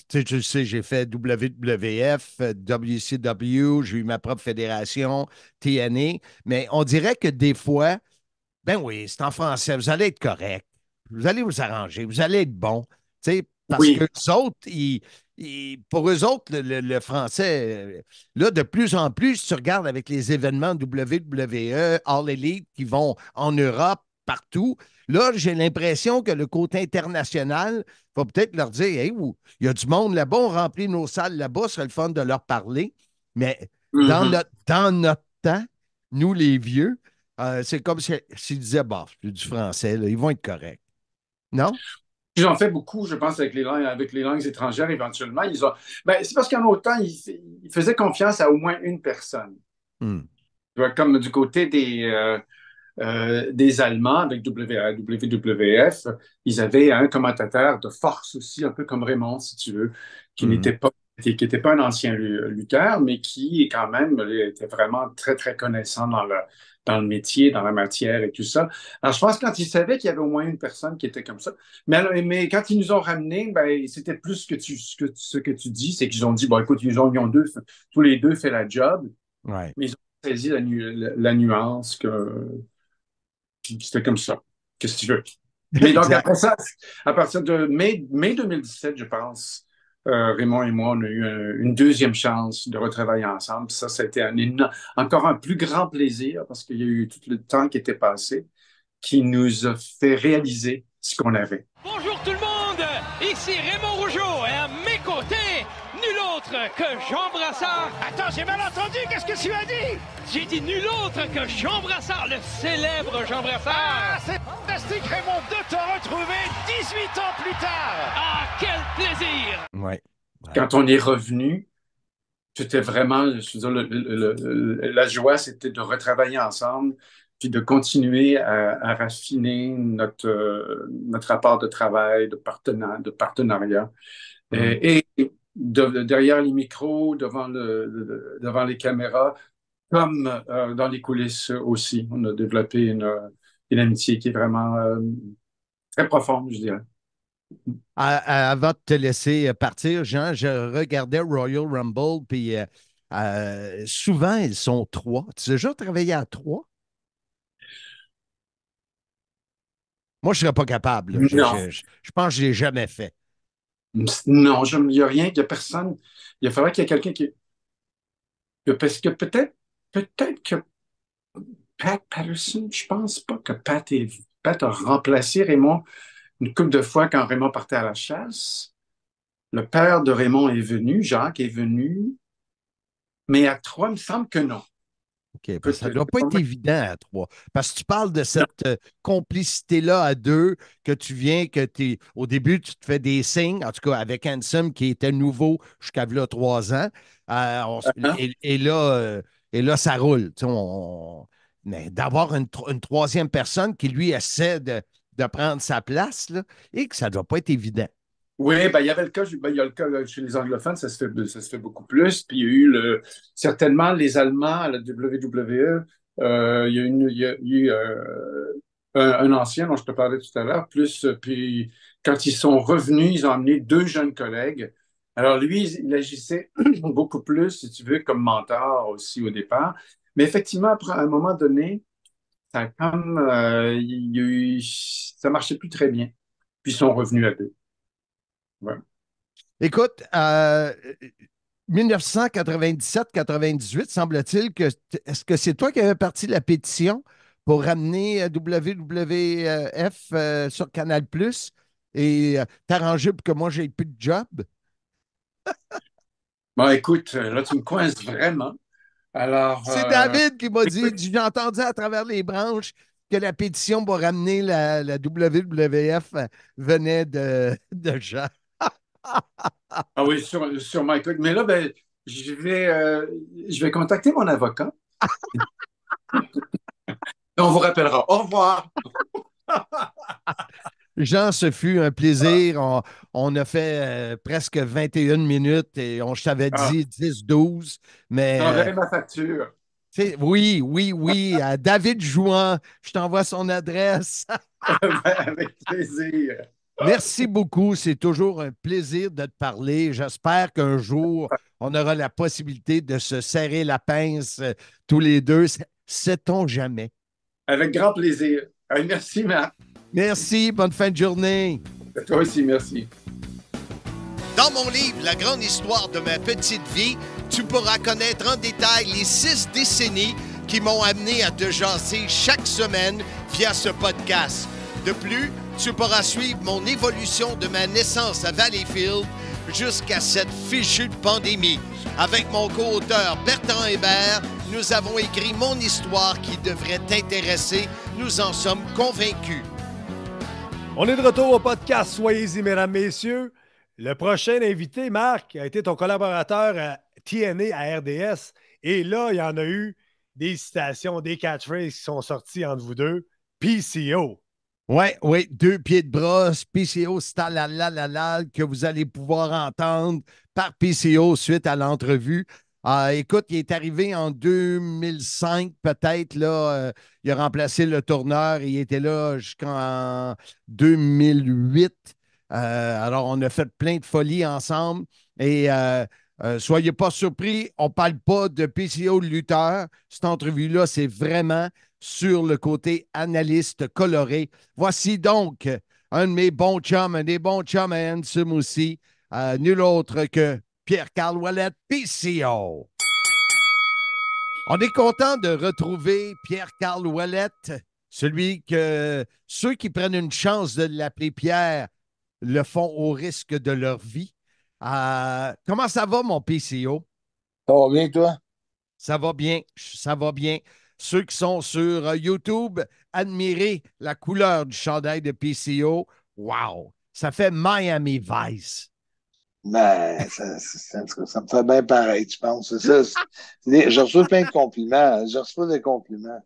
Speaker 4: tu sais, j'ai fait WWF, WCW, j'ai eu ma propre fédération, TNA, mais on dirait que des fois, ben oui, c'est en français, vous allez être correct. Vous allez vous arranger, vous allez être bon. Parce que les autres, pour eux autres, le, français, euh, là, de plus en plus, tu regardes avec les événements WWE, All Elite qui vont en Europe, partout. Là, j'ai l'impression que le côté international faut peut-être leur dire Hey, il y a du monde là-bas, on remplit nos salles là-bas, ce serait le fun de leur parler. Mais mm-hmm. notre, dans notre temps, nous les vieux, euh, c'est comme s'ils si, disaient, bah, du français, ils vont être corrects. Non?
Speaker 5: Ils ont fait beaucoup, je pense, avec les langues, avec les langues étrangères éventuellement. Ils ont... Ben, c'est parce qu'en autant, ils, faisaient confiance à au moins une personne. Hmm. Comme du côté des, euh, euh, des Allemands avec WWF, ils avaient un commentateur de force aussi, un peu comme Raymond, si tu veux, qui hmm. n'était pas qui n'était pas un ancien lutteur, mais qui quand même était vraiment très, très connaissant dans le, dans le métier, dans la matière et tout ça. Alors, je pense que quand ils savaient qu'il y avait au moins une personne qui était comme ça, mais, mais quand ils nous ont ramenés, ben, c'était plus ce que, tu, ce, que, tu dis, c'est qu'ils ont dit, bon, écoute, ils ont, eu ont deux, tous les deux fait la job, mais ils ont saisi la, nuance que, c'était comme ça. Qu'est-ce que tu veux? Mais donc, après ça, à partir de mai, mai 2017, je pense, euh, Raymond et moi, on a eu une deuxième chance de retravailler ensemble. Ça, c'était un encore un plus grand plaisir parce qu'il y a eu tout le temps qui était passé qui nous a fait réaliser ce qu'on avait. Bonjour tout le monde, ici Raymond Rougeau que Jean
Speaker 2: Brassard. Attends, j'ai mal entendu. Qu'est-ce que tu as dit J'ai dit nul autre que Jean Brassard, le célèbre Jean Brassard. Ah, c'est fantastique, Raymond, de te retrouver 18 ans plus tard. Ah, quel plaisir.
Speaker 5: Ouais. Quand on est revenu, c'était vraiment, je veux la joie, c'était de retravailler ensemble, puis de continuer à, raffiner notre, euh, notre rapport de travail, de, de partenariat. Mm. Euh, et, derrière les micros, devant, le, devant les caméras, comme euh, dans les coulisses aussi. On a développé une, amitié qui est vraiment euh, très profonde, je dirais.
Speaker 4: Avant de te laisser euh, partir, Jean, je regardais Royal Rumble, puis souvent, ils sont trois. Tu as déjà travaillé à trois? Moi, je ne serais pas capable. Je, je, pense que je ne l'ai
Speaker 5: jamais fait. Non, il n'y a rien, il n'y a personne. Il faudrait qu'il y ait quelqu'un qui. Parce que peut-être, peut-être que Pat Patterson, je ne pense pas que Pat, est... Pat a remplacé Raymond une couple de fois quand Raymond partait à la chasse. Le père de Raymond est venu, Jacques est venu, mais à trois, il me semble que non. Ben, ça ne euh, doit pas être
Speaker 4: évident à trois. Parce que tu parles de cette euh, complicité-là à deux, que tu viens, que tu au début, tu te fais des signes, en tout cas avec Handsome qui était nouveau jusqu'à là trois ans. Euh, ah, ah. et, là, et là, ça roule. mais d'avoir une, troisième personne qui, lui, essaie de, prendre sa place, et que ça ne doit pas être
Speaker 2: évident.
Speaker 5: Oui, ben, il y avait le cas, ben, y a le cas euh, chez les anglophones, ça se fait, ça se fait beaucoup plus. Puis il y a eu le, certainement les Allemands à la WWE, euh, il y a, eu euh, un, ancien dont je te parlais tout à l'heure, plus puis quand ils sont revenus, ils ont amené deux jeunes collègues. Alors lui, il agissait beaucoup plus, si tu veux, comme mentor aussi au départ. Mais effectivement, après, à un moment donné, ça, comme, ça marchait plus très bien. Puis ils sont revenus à deux.
Speaker 4: Écoute, 1997-98, euh, semble-t-il que est-ce que c'est toi qui avais parti de la pétition pour ramener euh, WWF euh, sur Canal Plus et t'arranger pour que moi j'ai plus de job?
Speaker 5: bon, écoute, là, tu me coinces vraiment. Alors. C'est David
Speaker 4: qui m'a dit j'ai entendu à travers les branches que la pétition pour ramener la, WWF venait de,
Speaker 5: de Jacques ah oui, sur, sur Mais là, ben, je, vais, euh, je vais contacter mon avocat. on vous rappellera. Au revoir. Jean, ce fut un plaisir.
Speaker 4: On, a fait euh, presque 21 minutes et on, s'avait ah. dit 10-12. Mais, euh,
Speaker 5: ma facture.
Speaker 4: Oui, oui, oui. à David Jouan, je t'envoie son adresse.
Speaker 5: Ben, avec plaisir.
Speaker 4: Merci beaucoup. C'est toujours un plaisir de te parler. J'espère qu'un jour, on aura la possibilité de se serrer la pince euh, tous les deux. Sait-on jamais?
Speaker 5: Avec grand plaisir. Merci, Marc. Merci. Bonne fin de journée. toi aussi,
Speaker 4: merci. Dans mon livre, La grande histoire de ma petite vie, tu pourras connaître en détail les six décennies qui m'ont amené à te jaser chaque semaine via ce podcast. De plus, tu pourras suivre mon évolution de ma naissance à Valleyfield jusqu'à cette fichue de pandémie. Avec mon co-auteur Bertrand Hébert, nous avons écrit mon histoire qui devrait t'intéresser. Nous en sommes convaincus.
Speaker 3: On est de retour au podcast. Soyez-y, mesdames, messieurs. Le prochain invité, Marc, a été ton collaborateur à TNA à RDS. Et là, il y en a eu des citations, des catchphrases qui sont sorties entre vous deux. PCO. Oui, oui, deux pieds de bras, PCO
Speaker 4: la que vous allez pouvoir entendre par PCO suite à l'entrevue. Ah, écoute, il est arrivé en 2005, peut-être, là. Euh, il a remplacé le tourneur. Il était là jusqu'en 2008. Euh, alors, on a fait plein de folies ensemble. Et euh, soyez pas surpris, on parle pas de PCO lutteur. Cette entrevue-là, c'est vraiment sur le côté analyste coloré. Voici donc un de mes bons chums, un des bons chums à Ansem euh, nul autre que Pierre-Carl Wallet, PCO. On est content de retrouver Pierre-Carl Wallet, celui que ceux qui prennent une chance de l'appeler Pierre le font au risque de leur vie. Euh, comment ça va, mon PCO? Ça va bien, toi? Ça va bien, ça va bien. Ceux qui sont sur euh, YouTube, admirez la couleur du chandail de PCO. Wow! Ça fait Miami
Speaker 6: Vice. Mais ben, ça, me fait bien pareil, tu penses. je reçois plein de compliments. Hein, je reçois des compliments.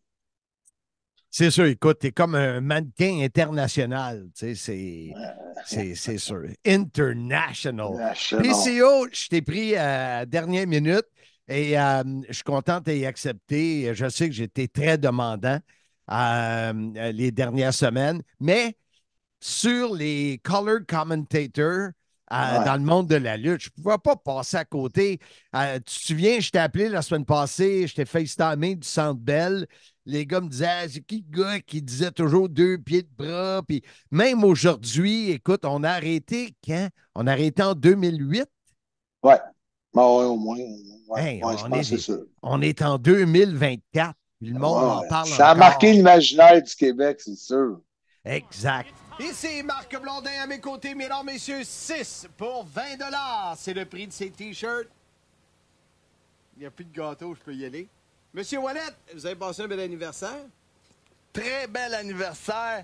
Speaker 4: C'est sûr, écoute, t'es comme un mannequin international, c'est sûr. International. International. PCO, je t'ai pris à dernière minute. Et euh, je suis content d'y accepter. Je sais que j'étais très demandant euh, les dernières semaines, mais sur les colored commentators, euh, dans le monde de la lutte. Je ne pouvais pas passer à côté. tu te souviens, je t'ai appelé la semaine passée, je t'ai FaceTimé du Centre Bell. Les gars me disaient, ah, c'est qui le gars qui disait toujours deux pieds de bras? Puis même aujourd'hui, écoute, on a arrêté quand? On a arrêté en 2008. Ouais. Ah au moins. on, est, en 2024.
Speaker 6: Le monde en parle. Ça a marqué l'imaginaire du Québec, c'est sûr. Exact.
Speaker 2: Ici Marc Blondin à mes côtés, mesdames, messieurs, 6 pour 20 dollars. C'est le prix de ces t-shirts. Il n'y a plus de gâteau, je peux y aller. Monsieur Wallet, vous avez passé un bel anniversaire? Très bel anniversaire.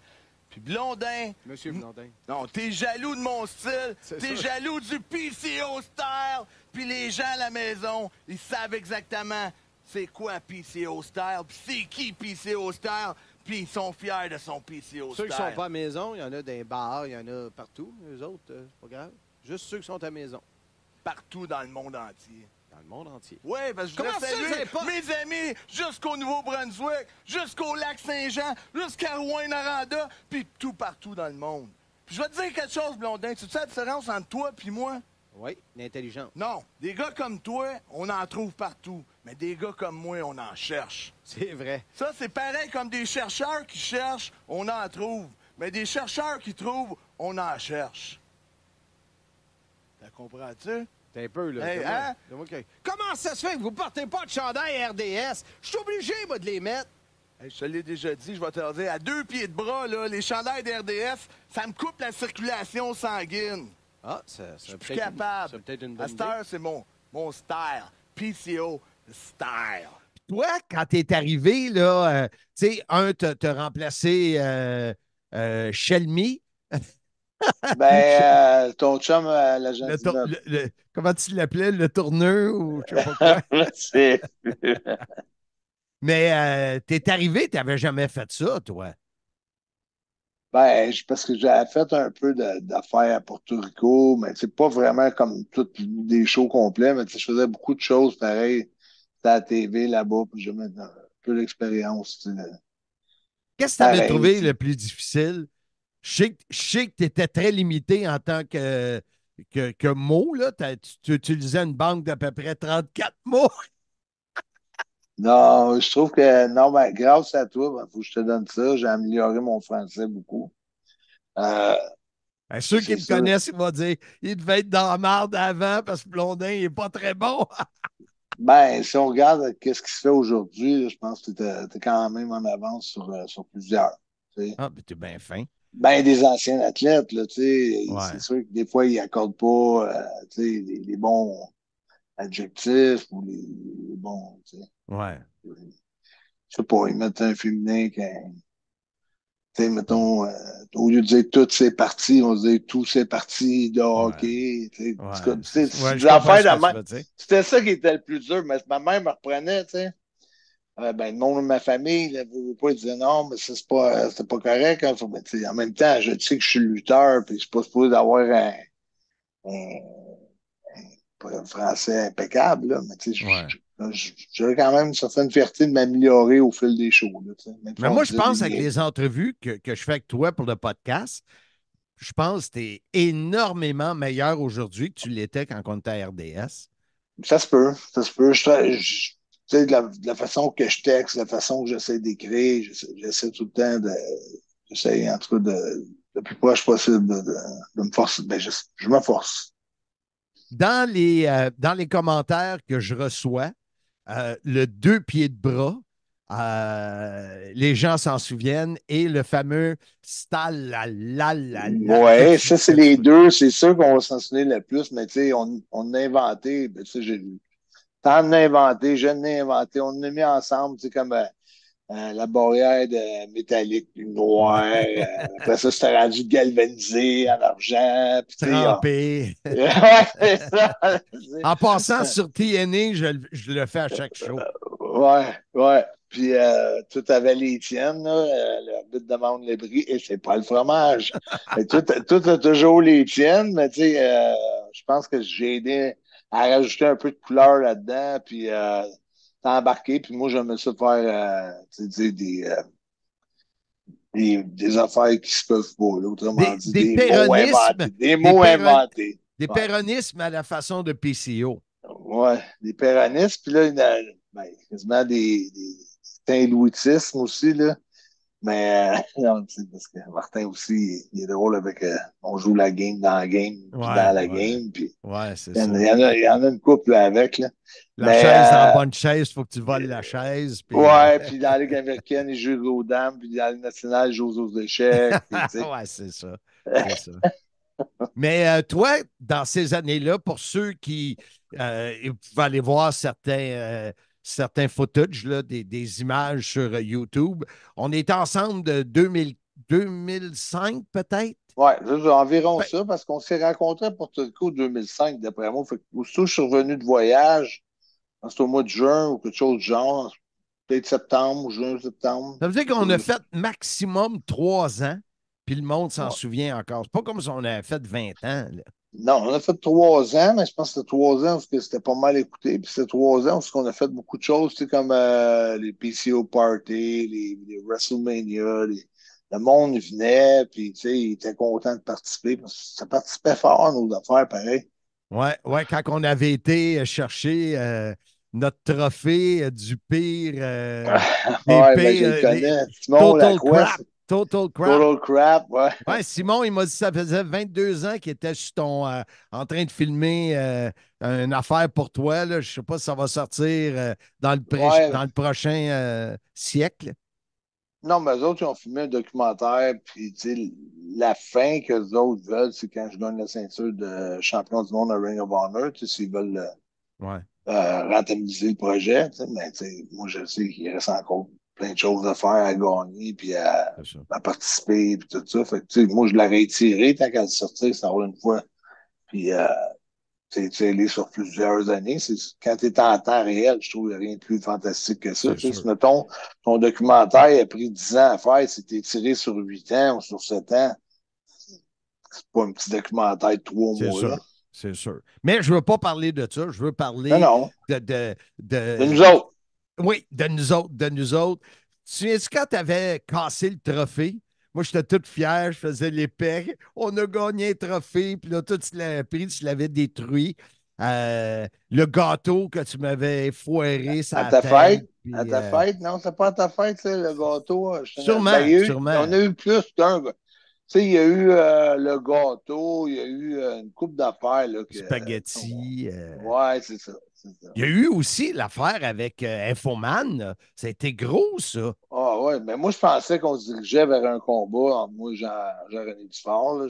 Speaker 2: Puis Blondin. Monsieur Blondin. Non, t'es jaloux de mon style. T'es jaloux du PCO style. Puis les gens à la maison, ils savent exactement c'est quoi PCO Style, puis c'est qui PCO Style, puis ils sont fiers de son PCO Style. Ceux qui sont pas à maison, il y en a dans bars, il y en a partout, les autres, euh, pas grave. Juste ceux qui sont à maison. Partout dans le monde entier. Dans le monde entier. Oui, parce que je voudrais saluer mes amis jusqu'au Nouveau-Brunswick, jusqu'au lac Saint-Jean, jusqu'à Rouen-Noranda, puis tout partout dans le monde. Puis je vais te dire quelque chose, Blondin. Tu sais la différence entre toi et moi? Oui, l'intelligence. Non, des gars comme toi, on en trouve partout. Mais des gars comme moi, on en cherche. C'est vrai. Ça, c'est pareil comme des chercheurs qui cherchent, on en trouve. Mais des chercheurs qui trouvent, on en cherche. La comprends-tu? T'es un peu, là. Hein? Comment ça se fait que vous portez pas de chandail RDS? Je suis obligé, moi, de les mettre. je te l'ai déjà dit, je vais te le dire. À deux pieds de bras, là, les chandails d'RDS, ça me coupe la circulation sanguine. Ah, c'est ça je suis capable. Une, bonne c'est mon, mon style. PCO style.
Speaker 4: Toi, quand tu es arrivé, là, euh, tu sais, un, te remplacé euh, euh, Shelby. Shelmy. ben,
Speaker 6: ton chum, la jeune
Speaker 4: Comment tu l'appelais, le tourneur ou
Speaker 6: je sais pas quoi.
Speaker 4: Mais t'es arrivé, t'avais jamais fait ça, toi.
Speaker 6: Ben, parce que j'avais fait un peu d'affaires à Porto Rico, mais c'est pas vraiment comme toutes des shows complets, mais je faisais beaucoup de choses pareilles à la TV là-bas, puis j'avais un peu d'expérience.
Speaker 4: Qu'est-ce que tu avais trouvé le plus difficile? Je sais que tu étais très limité en tant que, que, mot. Là. tu utilisais une banque d'à peu près 34 mots.
Speaker 6: Non, je trouve que, non, ben, grâce à toi, ben, faut que je te donne ça. J'ai amélioré mon français beaucoup. Euh, ceux qui me connaissent,
Speaker 4: ils vont dire il devait être dans la marde avant parce que Blondin, il n'est pas très bon.
Speaker 6: ben, si on regarde ce qui se fait aujourd'hui, je pense que tu es, quand même en avance sur, euh, sur plusieurs.
Speaker 4: Ah, ben t'es bien fin.
Speaker 6: Ben, des anciens athlètes, tu sais. C'est sûr que des fois, ils n'accordent pas, euh, les bons adjectifs ou les. Bon, tu sais. Ouais. Je sais pas, ils mettent un féminin quand. Tu sais, mettons, euh, au lieu de dire «tout ces parti», on se dit tout ces parties de hockey. tu C'est C'était ça qui était le plus dur, mais ma mère me reprenait, tu sais. Euh, ben, le nom de ma famille, là, vous pas, dire non, mais c'est pas, euh, c'est pas correct. Hein. Faut, en même temps, je sais que je suis lutteur, puis je suis pas supposé avoir un, un français impeccable, mais tu sais, je, j'ai quand même une certaine fierté de m'améliorer au fil des shows. mais moi, je pense avec
Speaker 4: les entrevues que, je fais avec toi pour le podcast, je pense que tu es énormément meilleur aujourd'hui que tu l'étais quand on était à RDS.
Speaker 6: Ça se peut, ça se peut. de, la, façon que je texte, la façon que j'essaie d'écrire, j'essaie tout le temps de. J'essaie en tout cas de, le plus proche possible de, me forcer. Ben, je me force
Speaker 4: dans les, euh, dans les commentaires que je reçois, euh, le deux pieds de bras, euh, les gens s'en souviennent, et le fameux stalalalal. Oui,
Speaker 6: ça, c'est les deux, c'est sûr qu'on va s'en souvenir le plus, mais tu sais, on, on, a inventé, ben, tu sais, t'en as inventé, je l'ai inventé, on l'a mis ensemble, tu sais, comme euh, la barrière de métallique noire. noir. Euh, après ça, c'était rendu galvanisé ah, en argent.
Speaker 4: Trempé. En passant sur TNA, je, le fais à chaque show. Euh,
Speaker 6: ouais, ouais. Puis euh, tout avait les tiennes, de demande les bris. et c'est pas le fromage. tout, tout, a toujours les tiennes, mais tu sais, je pense que j'ai aidé à rajouter un peu de couleur là-dedans. Puis embarqué, puis moi, j'aimais ça faire des, des, des, affaires qui se peuvent pas, autrement dit, des, mots inventés. Des mots inventés. Des
Speaker 4: péronismes à la façon de PCO.
Speaker 6: Ouais, des péronismes, puis là, il quasiment des, des aussi, là. Mais euh, non, parce que Martin aussi, il est drôle avec euh, on joue la game dans la game, puis dans la game. Puis, ouais, c'est ça. Il y, en a, a une couple avec. Là. La chaise, en la euh,
Speaker 4: bonne chaise, il faut que tu voles la chaise. Puis... Ouais,
Speaker 6: puis dans la Ligue américaine, il joue aux dames, puis dans la Ligue nationale, ils jouent aux échecs. Puis, ouais, c'est ça. ça.
Speaker 4: mais toi, dans ces années-là, pour ceux qui vont aller voir certains certains footage, là, des, images sur euh, YouTube. On est ensemble de 2000, 2005 peut-être?
Speaker 6: Oui, environ ben ça, parce qu'on s'est rencontrés pour tout le coup 2005, d'après moi. Fait je suis revenu de voyage, en au mois de juin ou quelque chose du genre, peut-être septembre, juin, septembre. Ça veut dire qu'on a fait
Speaker 4: maximum trois ans, puis le monde s'en souvient encore. C'est pas comme si on avait fait 20 ans.
Speaker 6: Non, on a fait trois ans, mais je pense que c'était trois ans parce que c'était pas mal écouté. Puis c'était trois ans parce qu'on a fait beaucoup de choses, tu sais, comme euh, les PCO Party, les, WrestleMania. Le monde venait, puis tu sais, il était content de participer. Parce que ça participait fort à nos affaires, pareil.
Speaker 4: Ouais, ouais, quand on avait été euh, chercher euh, notre trophée du pire. ouais, je connais. Total crap.
Speaker 6: Total crap. ouais.
Speaker 4: Simon, il m'a dit que ça faisait 22 ans qu'il était euh, en train de filmer euh, une affaire pour toi. Je ne sais pas si ça va sortir euh, dans, le prochain siècle.
Speaker 6: Non, mais eux autres, ils ont filmé un documentaire, puis la fin que les autres veulent, c'est quand je donne la ceinture de champion du monde à Ring of Honor, s'ils veulent rentabiliser le projet. moi, je sais qu'il reste encore plein de choses à faire, à gagner, puis à, participer, puis tout ça. Fait que, moi, je l'aurais tiré tant qu'elle sortait, ça roule une fois. Puis, euh, tu sais, sur plusieurs années. Quand tu es en temps réel, je trouve rien de plus fantastique que ça. Tu sais, mettons, ton documentaire a pris 10 ans à faire, c'était tiré sur 8 ans ou sur 7 ans. C'est pas un petit documentaire de trois mois. Sûr. Là.
Speaker 4: C'est sûr. Mais je ne veux pas parler de ça. Je veux parler De, de, de, de, nous autres. Oui, de nous autres, de nous autres. Tu sais, quand tu avais cassé le trophée? Moi, j'étais toute fière, je faisais l'épée. On a gagné un trophée, puis là, tout l'as pris, tu l'avais détruit. Euh, le gâteau que tu m'avais
Speaker 6: foiré, ça À ta fête? à ta euh, fête? Non, c'est pas à ta fête, le gâteau. Ah, sûrement, sûrement. On a eu plus d'un. Tu sais, il y a eu euh, le gâteau, il y a eu une coupe d'affaires. Spaghetti. ouais, c'est ça.
Speaker 4: Il y a eu aussi l'affaire avec euh, Infoman. Ça a été gros, ça.
Speaker 6: Ah oui, mais moi, je pensais qu'on se dirigeait vers un combat entre moi et Jean-René Dufort. moi,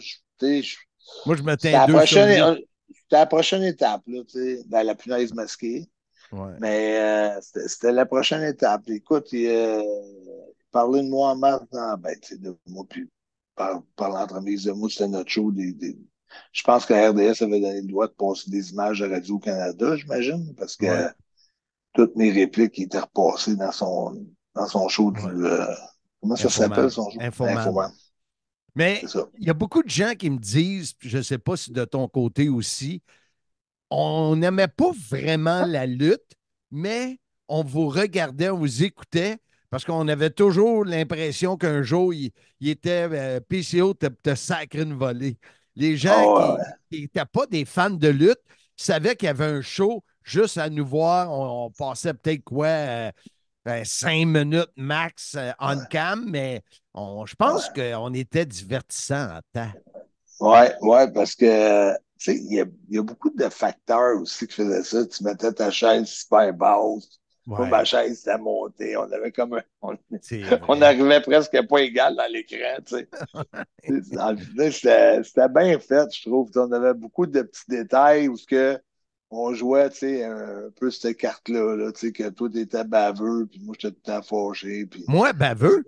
Speaker 6: je me tiens deux C'était la prochaine étape, là, dans la punaise masquée. Ouais. Mais euh, c'était la prochaine étape. Écoute, il, euh, parlait de moi en mars, ben, de moi, par, par l'entremise de moi, c'était notre show des, je pense que RDS avait donné le droit de passer des images de Radio-Canada, j'imagine, parce que toutes mes répliques étaient repassées dans son, dans son show du. Euh, comment ça s'appelle son show? Informant. Mais
Speaker 4: il y a beaucoup de gens qui me disent, je ne sais pas si de ton côté aussi, on n'aimait pas vraiment la lutte, mais on vous regardait, on vous écoutait, parce qu'on avait toujours l'impression qu'un jour, il, était euh, PCO, te, te sacré une volée. Les ah gens qui n'étaient pas des fans de lutte savaient qu'il y avait un show juste à nous voir. On, passait peut-être quoi, euh, ben, cinq minutes max en euh, cam, mais on, je pense qu'on était divertissant en temps.
Speaker 6: Oui, ouais, parce que il y, a beaucoup de facteurs aussi qui faisaient ça. Tu mettais ta chaise super basse ma chaise, était montée, On avait comme on... arrivait presque pas égal dans l'écran, c'était bien fait, je trouve. On avait beaucoup de petits détails où que on jouait, un peu cette carte-là, tu que toi, t'étais baveux, puis moi, j'étais tout le temps fâché.
Speaker 4: Moi, baveux?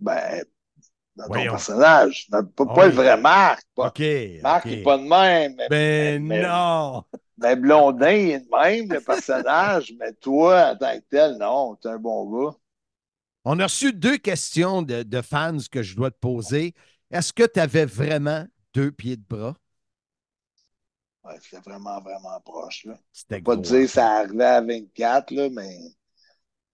Speaker 6: Ben, dans ton personnage. pas, le vrai Marc. Marc n'est pas de même. Mais, ben non! Mais Blondin, il est de même, le personnage, mais toi, en tant que tel, non, t'es un bon gars.
Speaker 4: On a reçu deux questions de, fans que je dois te poser. Est-ce que tu avais vraiment deux pieds de bras?
Speaker 6: Ouais, c'était vraiment, vraiment proche. Là. C'était pas de te dire que hein. ça arrivait à 24, là, mais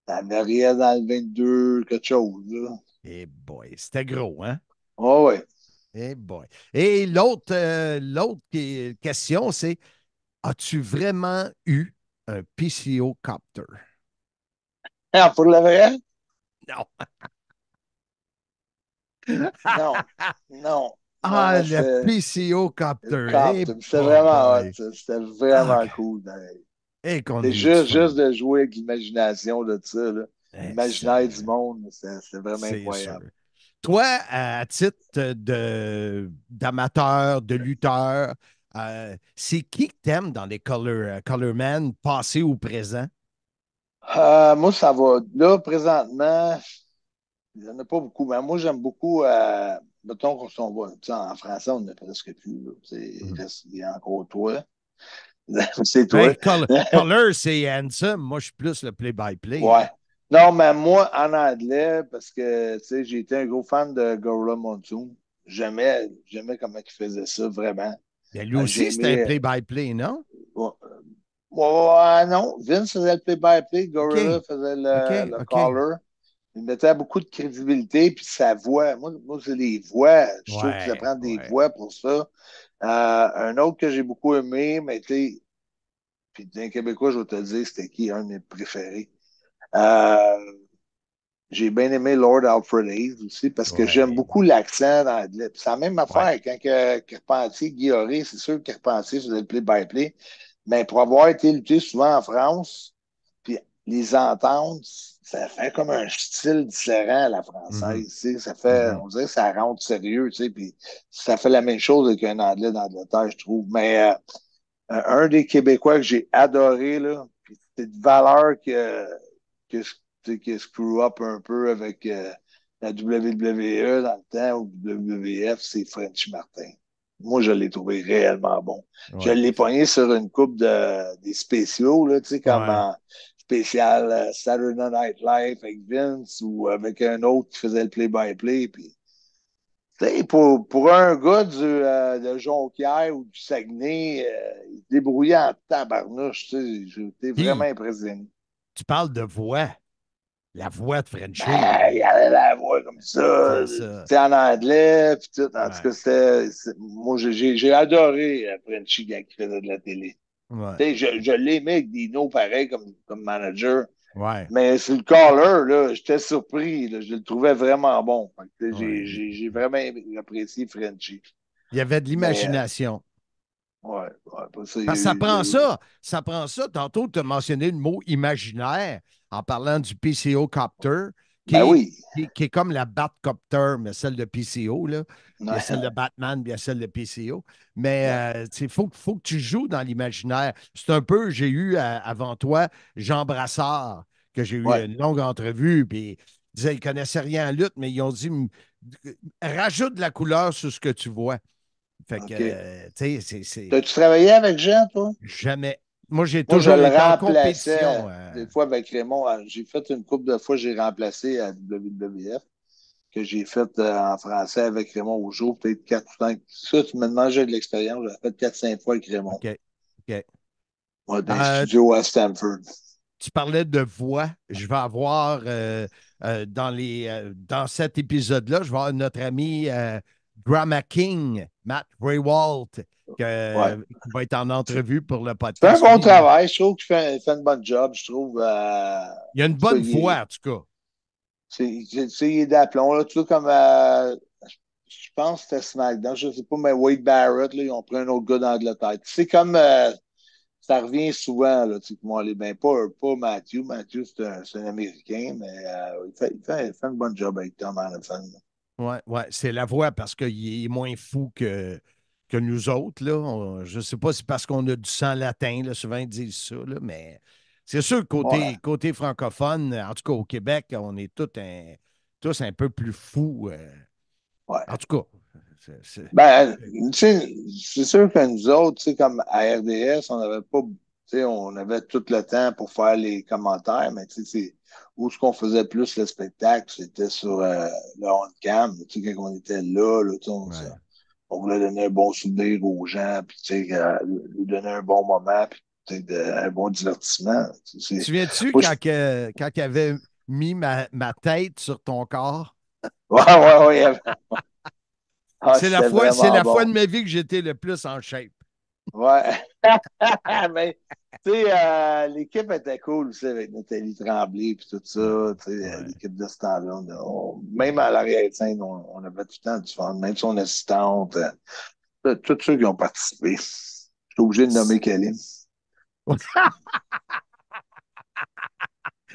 Speaker 6: ça n'arrivait rien dans le 22, quelque chose. Là.
Speaker 4: Eh boy, c'était gros, hein?
Speaker 6: Oh ah oui. Eh boy. Et l'autre
Speaker 4: euh, question, c'est as-tu vraiment eu un PCO
Speaker 6: copter? Ah, pour le vrai? Non. non, non. Ah, le
Speaker 4: PCO eh Copter.
Speaker 6: C'était vraiment C'était vraiment okay. Ah. cool. Ben. C'est juste, juste de jouer avec l'imagination de ça. Là l'imaginaire eh, du monde. C'est vraiment incroyable.
Speaker 4: Toi, à titre d'amateur, de, lutteur, euh, c'est qui que t'aimes dans les color, euh, color men, passé ou présent?
Speaker 6: Euh, moi, ça va. Là, présentement, il n'y en a pas beaucoup. Mais moi, j'aime beaucoup. Euh, mettons qu'on va. en français, on n'a presque plus. Mm. Il a encore toi. c'est toi. color,
Speaker 4: c'est handsome. Moi, je suis plus le play-by-play. -play, ouais.
Speaker 6: Non, mais moi, en anglais, parce que tu sais, j'ai été un gros fan de Gorilla Monsoon. J'aimais, j'aimais comment il faisait ça, vraiment. Mais lui aussi, c'était un
Speaker 4: play-by-play, non?
Speaker 6: Euh, ouais, non. Vince faisait le play-by-play, Gorilla faisait le, caller. Il mettait beaucoup de crédibilité, puis sa voix. Moi, moi c'est les voix. Je suis trouve qu'il apprend des voix pour ça. Euh, un autre que j'ai beaucoup aimé, mais tu puis d'un Québécois, je vais te le dire, c'était qui, un de mes préférés? Euh, j'ai bien aimé Lord Alfred Hayes aussi parce que j'aime beaucoup l'accent dans Ça C'est la même affaire quand que Carpentier, Guillory, c'est sûr que Carpentier c'est le play-by-play. Mais pour avoir été lutté souvent en France, puis les entendre, ça fait comme un style différent à la française. Mhm. tu sais. Ça fait, mhm. on dirait que ça rentre sérieux, tu sais, puis ça fait la même chose avec un Anglais d'Angleterre, je trouve. Mais euh, un des Québécois que j'ai adoré, là, c'est de valeur que qui screw up un peu avec euh, la WWE dans le temps ou WWF, c'est French Martin. Moi, je l'ai trouvé réellement bon. Je l'ai poigné sur une coupe des spéciaux, là, tu sais, comme en spécial euh, Saturday Night Live avec Vince ou avec un autre qui faisait le play-by-play. Puis, pour, un gars euh, de Jonquière ou du Saguenay, il débrouillait en tabarnouche. J'étais hmm. vraiment impressionné
Speaker 4: tu parles de voix. La voix de Frenchie. Ben, il y avait
Speaker 3: la voix
Speaker 6: comme ça. c'est en anglais, puis tout. En tout cas, Moi, j'ai adoré euh, Frenchie quand il faisait de la télé. Je, je l'aimais avec Dino pareil comme, comme manager. Mais sur le caller, j'étais surpris. je le trouvais vraiment bon. J'ai vraiment apprécié Frenchie.
Speaker 4: Il y avait de l'imagination.
Speaker 6: Ouais, bah, ça prend ça.
Speaker 4: Ça prend ça. Tantôt, tu as mentionné le mot imaginaire en parlant du PCO Copter, qui, ben est, qui, est comme la Batcopter, mais celle de PCO. Là. Il y celle de Batman, bien celle de PCO. Mais il euh, faut, faut, que tu joues dans l'imaginaire. C'est un peu, j'ai eu euh, avant toi Jean Brassard, que j'ai eu une longue entrevue, puis il disait ne connaissait rien à lutte, mais ils ont dit rajoute de la couleur sur ce que tu vois. Fait que, euh, tu sais,
Speaker 6: c'est. T'as-tu travaillé avec Jean, toi? Jamais. Moi, j'ai toujours été en le euh. Des fois, avec Raymond, ah, j'ai fait une couple de fois, j'ai remplacé à WWF, que j'ai fait euh, en français avec Raymond au jour, peut-être quatre ou 5. Ça, tu me demandes, j'ai de l'expérience, j'ai fait quatre cinq fois avec Raymond. OK. OK. Moi, dans à Stanford. Tu
Speaker 4: parlais de voix. Je vais avoir dans, les, dans cet épisode-là, je vais avoir notre ami Grandma King Matt Raywalt, qui va être en entrevue pour le podcast. C'est un bon travail.
Speaker 6: Je trouve qu'il fait, un une bonne job. Je trouve. Euh, il a une bonne voix, en tout cas. C'est, il est d'aplomb. Là, tout comme. Euh, je pense que c'était SmackDown. Je ne sais pas, mais Wade Barrett, là, ils ont pris un autre gars dans la tête. C'est comme. Euh, ça revient souvent, là, tu sais, moi, les, ben, pas, pas Matthew. Matthew, c'est un, Américain, mais il fait, il, fait, un bon job avec Tom Anderson.
Speaker 4: Oui, c'est la voix parce qu'il est moins fou que, que nous autres. Là. je ne sais pas si c'est parce qu'on a du sang latin, là, souvent ils disent ça, mais c'est sûr, côté, côté francophone, en tout cas au Québec, on est tous un, tous un peu plus fous.
Speaker 6: Euh. En tout cas. Ben, c'est sûr que nous autres, comme à RDS, on n'avait pas on avait tout le temps pour faire les commentaires, mais où ce qu'on faisait plus le spectacle, c'était sur euh, le on-cam. Quand on était là, on, on, voulait donner un bon souvenir aux gens, puis euh, lui donner un bon moment, puis un bon divertissement. Tu viens-tu quand,
Speaker 4: tu avais mis ma, tête sur ton corps? Oui, ouais, ouais. Ah, c'est la, fois, la fois de ma vie que j'étais le plus en shape.
Speaker 6: Ouais. mais, ben, tu sais, euh, l'équipe était cool aussi avec Nathalie Tremblay et tout ça. Tu sais, l'équipe de ce temps-là, même à l'arrière-scène, on, on, pas tout le temps du fun, même son assistante, euh, tous ceux qui ont participé. Je suis obligé de nommer Kelly.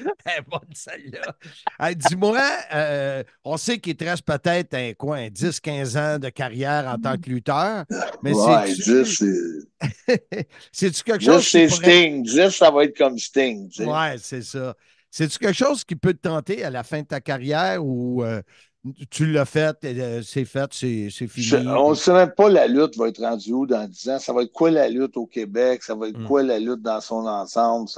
Speaker 4: Elle est eh, bonne, celle-là. Dis-moi, euh, on sait qu'il te reste peut-être un coin, 10-15 ans de carrière en tant que lutteur. Mais ouais, c'est. C'est-tu quelque chose. 10, c'est Sting.
Speaker 6: ça va être comme Sting. Oui, Ouais,
Speaker 4: c'est ça. C'est-tu quelque chose qui peut te tenter à la fin de ta carrière ou euh, tu l'as fait, euh, c'est fait, c'est fini? on ne sait
Speaker 6: même pas la lutte va être rendue où dans 10 ans. Ça va être quoi la lutte au Québec? Ça va être hmm. quoi la lutte dans son ensemble?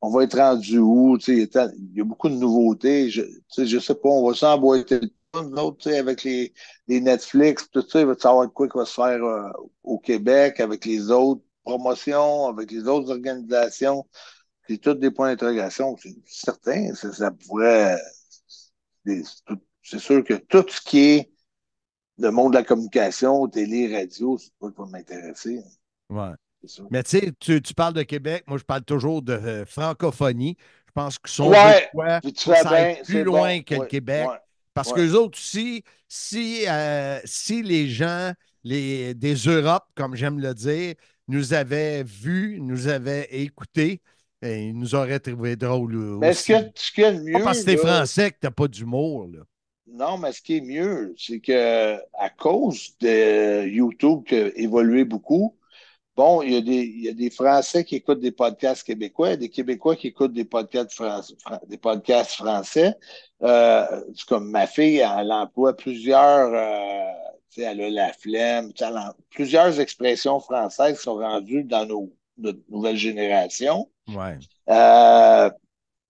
Speaker 6: on va être rendu où, il y a beaucoup de nouveautés, je, tu sais, pas, on va s'emboîter le avec les, Netflix, tout ça, il va savoir quoi qui va se faire euh, au Québec, avec les autres promotions, avec les autres organisations. C'est tous des points d'interrogation. C'est certain, ça, pourrait. C'est sûr que tout ce qui est le monde de la communication, télé, radio, c'est pas qui va m'intéresser.
Speaker 4: Ouais. Mais tu sais, tu parles de Québec, moi je parle toujours de euh, francophonie. Je pense que sont plus loin que le Québec. parce que les autres aussi, si, euh, si les gens les, des Europes, comme j'aime le dire, nous avaient vus, nous avaient écoutés, ben, ils nous auraient trouvé drôles. Mais ce, que, mieux. parce que t'es français que t'as pas d'humour.
Speaker 6: Non, mais ce qui est mieux, c'est que à cause de YouTube qui a évolué beaucoup, Bon, il y, a des, Français qui écoutent des podcasts québécois, des Québécois qui écoutent des podcasts, des podcasts français. Euh, comme ma fille, elle emploie plusieurs, euh, elle a la flemme, plusieurs expressions françaises sont rendues dans nos, notre nouvelle génération. Euh,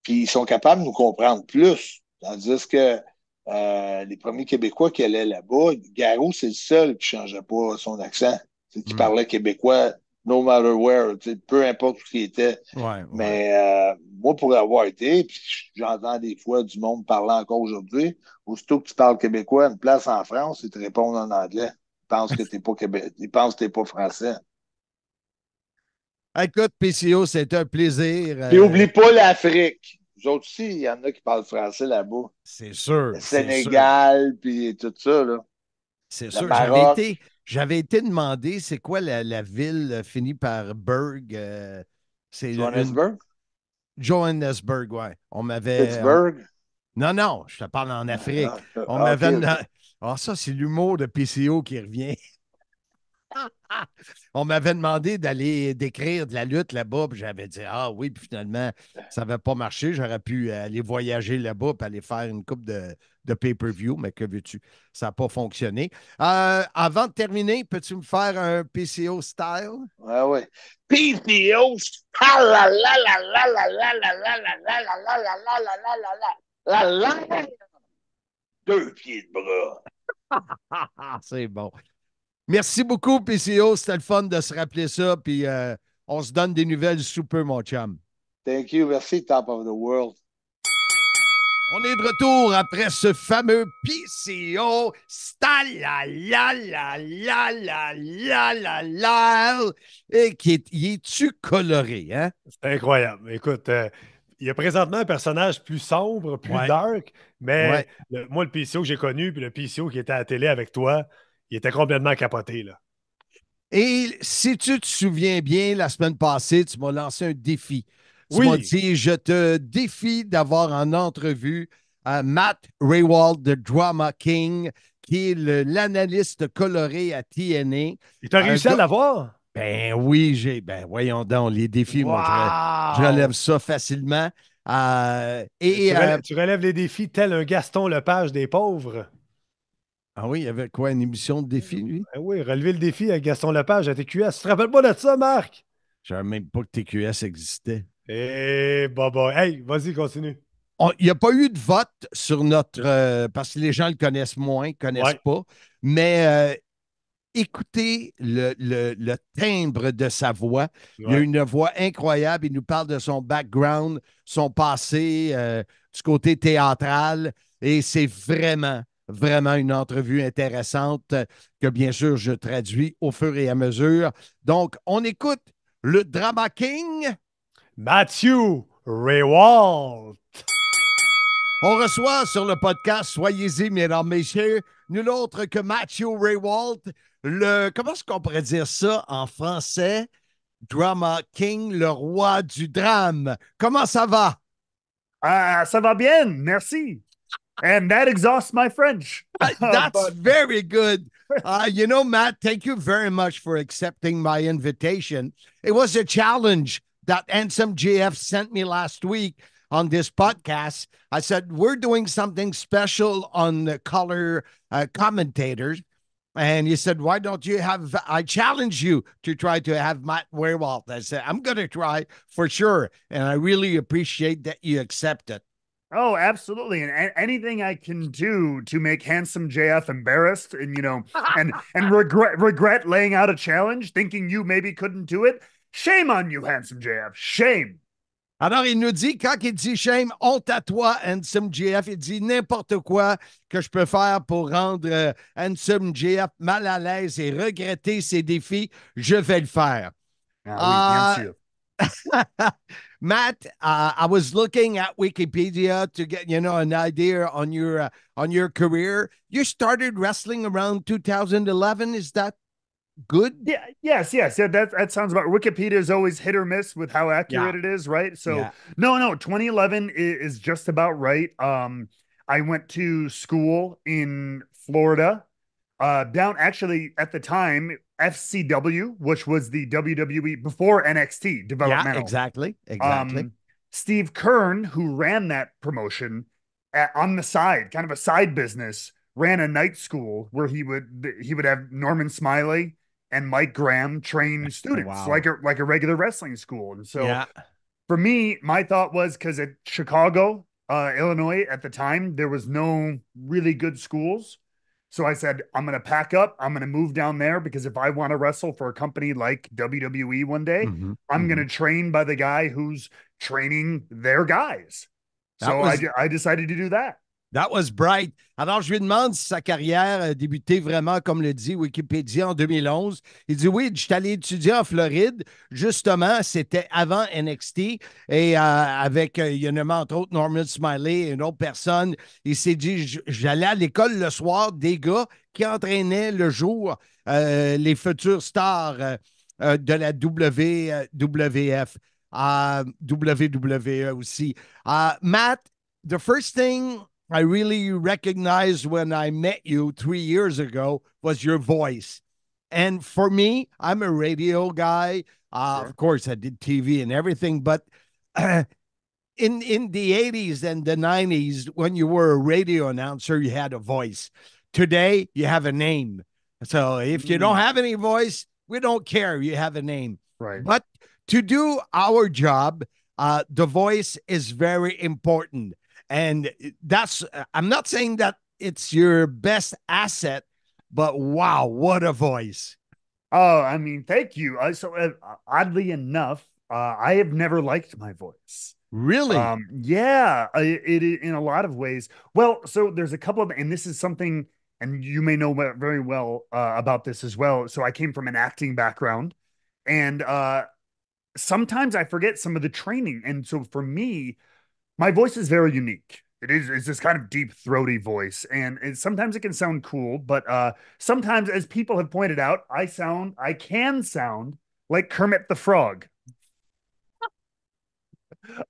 Speaker 6: puis ils sont capables de nous comprendre plus. Tandis que euh, les premiers Québécois qui allaient là-bas, Garou, c'est le seul qui ne changeait pas son accent qui mm. parlait québécois, no matter where, peu importe où il était. Mais euh, moi, pour avoir été, j'entends des fois du monde parler encore aujourd'hui, aussitôt que tu parles québécois, une place en France, ils te répondent en anglais. Ils pensent que tu pas pas français.
Speaker 4: Ah, écoute, PCO, c'est un plaisir. Et euh, oublie pas
Speaker 6: l'Afrique. Vous autres aussi, il y en a qui parlent français là-bas. C'est
Speaker 4: sûr. Le Sénégal,
Speaker 6: puis tout ça, là. C'est sûr, j'avais été,
Speaker 4: j'avais été demandé c'est quoi la, ville euh, finie par Berg. Euh, Johannesburg? Johannesburg, oui. On m'avait. Pittsburgh? Non, non, je te parle en ah, Afrique. Ah, on ah, m'avait. Ah, ça, c'est l'humour de PCO qui revient. On m'avait demandé d'aller décrire de la lutte là-bas, puis j'avais dit Ah oui, puis finalement, ça n'avait pas marché. J'aurais pu aller voyager là-bas puis aller faire une coupe de, pay-per-view, mais que veux-tu? Ça n'a pas fonctionné. avant de terminer, peux-tu me faire un PCO
Speaker 6: style? Oui. oui. PCO style! Deux pieds de bras. C'est bon.
Speaker 4: Merci beaucoup, PCO. C'était le fun de se rappeler ça. Puis euh, on se donne des nouvelles super, mon chum.
Speaker 6: Thank you. Merci, Top of the World.
Speaker 4: On est de retour après ce fameux PCO. la la la la la
Speaker 3: la la Et qui est, est-tu coloré, hein? C'est incroyable. Écoute, euh, il y a présentement un personnage plus sombre, plus dark, mais moi, le PCO que j'ai connu, puis le PCO qui était à la télé avec toi, il était complètement capoté. Là. Et
Speaker 4: si tu te souviens bien, la semaine passée, tu m'as lancé un défi. Tu m'as dit Je te défie d'avoir en entrevue euh, Matt Raywald de Drama King, qui est l'analyste coloré à TNA. Et tu as réussi à l'avoir? Ben oui, j'ai. Ben voyons donc, les défis, moi, je, relève ça facilement.
Speaker 3: Euh, et, tu, relèves, euh, tu relèves les défis tel un Gaston Lepage des pauvres. Ah oui, il y avait quoi, une émission de défi, lui? Ben oui, relever le défi à Gaston Lepage à TQS. Tu te rappelles pas de ça, Marc? Je savais même pas que TQS existait. Eh, bah, bon. Bah. hey, vas-y, continue.
Speaker 4: Il n'y a pas eu de vote sur notre. Euh, parce que les gens le connaissent moins, connaissent pas. Mais euh, écoutez le, timbre de sa voix. Il a une voix incroyable. Il nous parle de son background, son passé, euh, du côté théâtral. Et c'est vraiment, Vraiment une entrevue intéressante que, bien sûr, je traduis au fur et à mesure. Donc, on écoute le Drama King. Matthew Rewalt. On reçoit sur le podcast, soyez-y, mesdames, messieurs, nul autre que Matthew Raywalt, le, comment est-ce qu'on pourrait dire ça en français? Drama King, le roi du drame. Comment ça va?
Speaker 1: Ah, ça va bien, merci. and that exhausts my French. Uh, that's but... very good. Uh, you know, Matt, thank you very much for accepting my
Speaker 4: invitation. It was a challenge that Ansem GF sent me last week on this podcast. I said, We're doing something special on the color uh, commentators. And you said, Why don't you have? I challenge you to try to have Matt Werewalt. I said, I'm going to try for sure. And I really appreciate that you accept it.
Speaker 1: Oh, absolutely. And a- anything I can do to make handsome JF embarrassed and you know and and regret regret laying out a challenge thinking you maybe couldn't do it. Shame on you, handsome JF. Shame. Alors, il nous dit, quand
Speaker 4: il dit shame, honte à toi, Handsome JF. Il dit n'importe quoi que je peux faire pour rendre euh, Handsome JF mal à l'aise et regretter ses défis, je vais le faire. Ah oui, bien euh, sûr. Matt, uh, I was looking at Wikipedia to get you know an idea on your uh, on your career. You
Speaker 1: started wrestling around 2011. Is that good? Yeah. Yes. Yes. Yeah. That that sounds about. Wikipedia is always hit or miss with how accurate yeah. it is, right? So yeah. no, no. 2011 is, is just about right. Um, I went to school in Florida uh, down actually at the time FCW, which was the WWE before NXT developmental. Yeah, exactly. Exactly. Um, Steve Kern, who ran that promotion at, on the side, kind of a side business, ran a night school where he would he would have Norman Smiley and Mike Graham train students wow. like a like a regular wrestling school. And so yeah. for me, my thought was because at Chicago, uh, Illinois at the time, there was no really good schools. So I said, I'm going to pack up. I'm going to move down there because if I want to wrestle for a company like WWE one day, mm-hmm. I'm mm-hmm. going to train by the guy who's training their guys. That so was, I, I decided to do that. That was bright. Alors, je lui demande si sa
Speaker 4: carrière a débuté vraiment, comme le dit Wikipédia, en 2011. Il dit Oui, J'étais allé étudier en Floride. Justement, c'était avant NXT. Et euh, avec, euh, il y en a entre autres Norman Smiley et une autre personne. Il s'est dit J'allais à l'école le soir des gars qui entraînaient le jour euh, les futurs stars de la WWF. à WWE aussi. Matt, the first thing I really recognized when I met you three years ago was your voice. And for me, I'm a radio guy. Uh, sure. Of course, I did TV and everything, but in in the 80s and the 90s, when you were a radio announcer, you had a voice. Today, you have a name. So if you don't mm. have any voice, we don't care. You have a name. Right. But to do our job, uh, the voice is very important. And that's, I'm not saying that it's your best
Speaker 1: asset, but wow, what a voice. Oh, I mean, thank you. Uh, so, uh, oddly enough, uh, I have never liked my voice. Really? Um, yeah, it, it, in a lot of ways. Well, so there's a couple of, and this is something, and you may know very well uh, about this as well. So I came from an acting background, and uh, sometimes I forget some of the training, and so for me, my voice is very unique. It is it's this kind of deep throaty voice, and, sometimes it can sound cool, but uh, sometimes, as people have pointed out, I sound I can sound like Kermit the Frog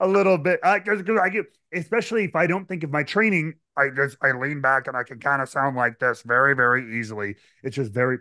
Speaker 1: a little bit. I, uh, cause, I get, especially if I don't think of my training, I just I lean back and I can kind of sound like this very, very easily. It's just very,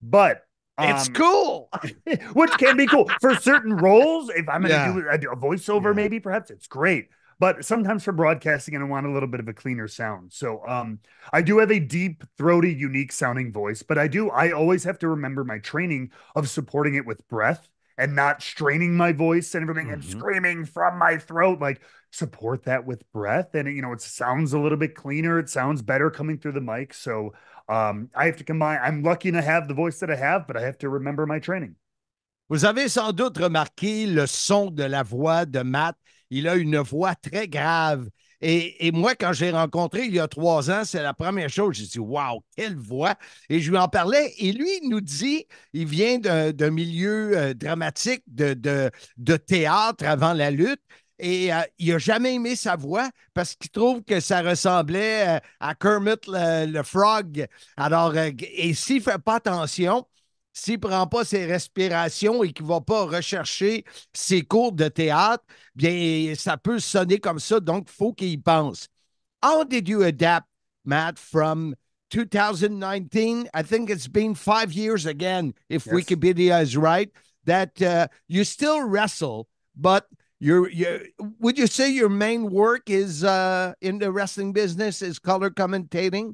Speaker 1: but um, it's cool, which can be cool for certain roles. If I'm gonna yeah. do a, a voiceover, yeah. maybe perhaps it's great but sometimes for broadcasting and I want a little bit of a cleaner sound. So um, I do have a deep, throaty, unique sounding voice, but I do I always have to remember my training of supporting it with breath and not straining my voice and everything mm-hmm. and screaming from my throat like support that with breath and you know it sounds a little bit cleaner it sounds better coming through the mic so um, i have to combine i'm lucky to have the voice that i have but i have to remember my training Vous avez sans doute remarqué le son de la voix de Matt Il a une voix
Speaker 4: très grave. Et, moi, quand j'ai rencontré il y a trois ans, c'est la première chose. J'ai dit, waouh, quelle voix! Et je lui en parlais. Et lui, il nous dit, il vient d'un milieu euh, dramatique de, de, théâtre avant la lutte et euh, il n'a jamais aimé sa voix parce qu'il trouve que ça ressemblait euh, à Kermit le, Frog. Alors, et s'il ne fait pas attention, s'il ne prend pas ses respirations et qu'il ne va pas rechercher ses cours de théâtre, bien, ça peut sonner comme ça. Donc, faut il faut qu'il pense. How did you adapt, Matt, from 2019? I think it's been five years again, if yes. Wikipedia is right, that uh, you still wrestle, but you're, would you say your
Speaker 1: main work is uh, in the wrestling business is color commentating?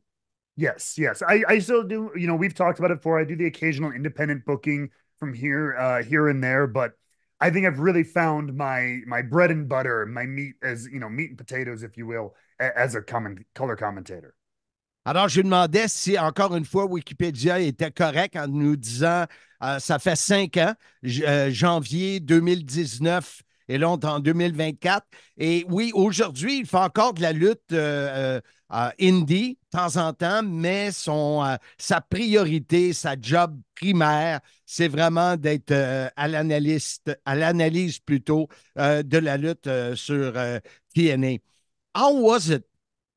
Speaker 1: Yes, yes. I, I still do, you know, we've talked about it before. I do the occasional independent booking from here, uh, here and there, but I think I've really found my my bread and butter, my meat as you know, meat and potatoes, if you will, as a comment, color commentator.
Speaker 4: Alors, je demandais si, encore une fois, Wikipédia était correct en nous disant euh, ça fait cinq ans, euh, janvier 2019, Et là, on est en 2024. Et oui, aujourd'hui, il fait encore de la lutte euh, euh, indie de temps en temps, mais son, euh, sa priorité, sa job primaire, c'est vraiment d'être à l'analyste, à l'analyse plutôt de la lutte sur TNA. How was it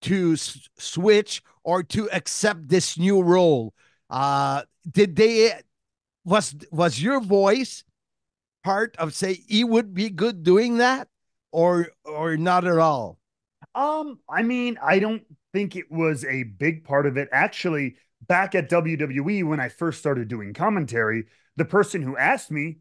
Speaker 4: to switch or to accept this new role? Uh, did they was your voice
Speaker 1: part of say he would be good doing that or or not at all? Um, I mean, I don't think it was a big part of it. Actually, back at WWE when I first started doing commentary, the person who asked me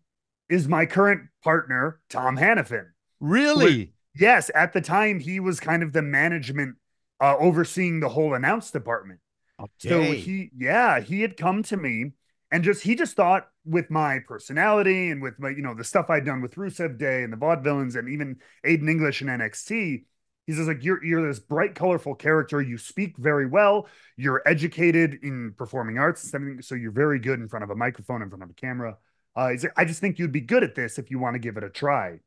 Speaker 1: is my current partner, Tom Hannafin. Really? yes. At the time, he was kind of the management uh, overseeing the whole announce department. Okay. Oh, so he, yeah, he had come to me and just, he just thought with my personality and with my, you know, the stuff I'd done with Rusev Day and the Vaudevillains and even Aiden English and NXT, he says like you're you're this bright, colorful character. You speak very well. You're educated in performing arts and so you're very good in front of a microphone, in front of a camera. Uh, he's like, I just think you'd be good at this if you want to give it a try.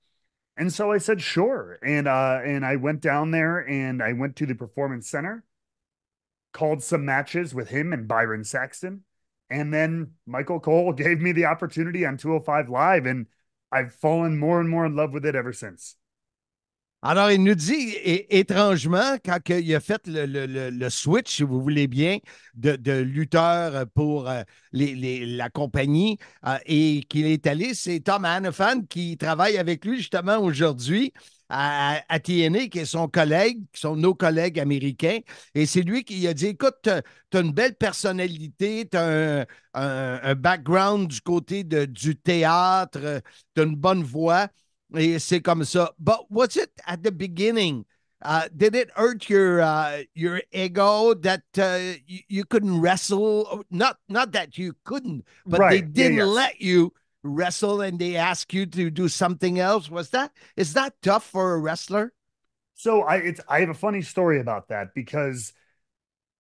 Speaker 1: And so I said, sure. And uh, and I went down there and I went to the performance center, called some matches with him and Byron Saxton. And then Michael Cole gave me the opportunity on 205 Live, and I've fallen more and more in love with it ever since. Alors, il nous dit étrangement, quand il a fait le, le, le switch, si vous voulez bien,
Speaker 4: de, de lutteur pour euh, les, les, la compagnie euh, et qu'il est allé, c'est Tom Hanifan qui travaille avec lui justement aujourd'hui à, à TNA, qui est son collègue, qui sont nos collègues américains. Et c'est lui qui a dit Écoute, tu une belle personnalité, tu as un, background du côté de, du théâtre, tu as une bonne voix. Et c'est comme ça. But was it at the beginning? Uh, did it hurt your uh, your ego that uh, you, couldn't wrestle? Not not that you couldn't, but they didn't let you wrestle
Speaker 1: and they ask you to do something else? Was that is that tough for a wrestler? So I it's I have a funny story about that because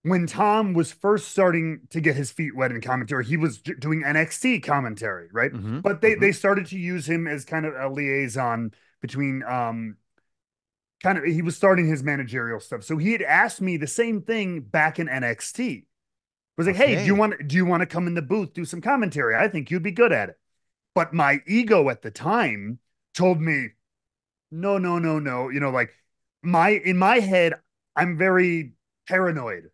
Speaker 1: when Tom was first starting to get his feet wet in commentary, he was doing NXT commentary, right? Mm -hmm, but they mm -hmm. they started to use him as kind of a liaison between um kind of he was starting his managerial stuff. So he had asked me the same thing back in NXT. was like, okay. "Hey, do you want do you want to come in the booth do some commentary? I think you'd be good at it." But my ego at the time told me, no, no, no, no. You know, like my in my head, I'm very paranoid.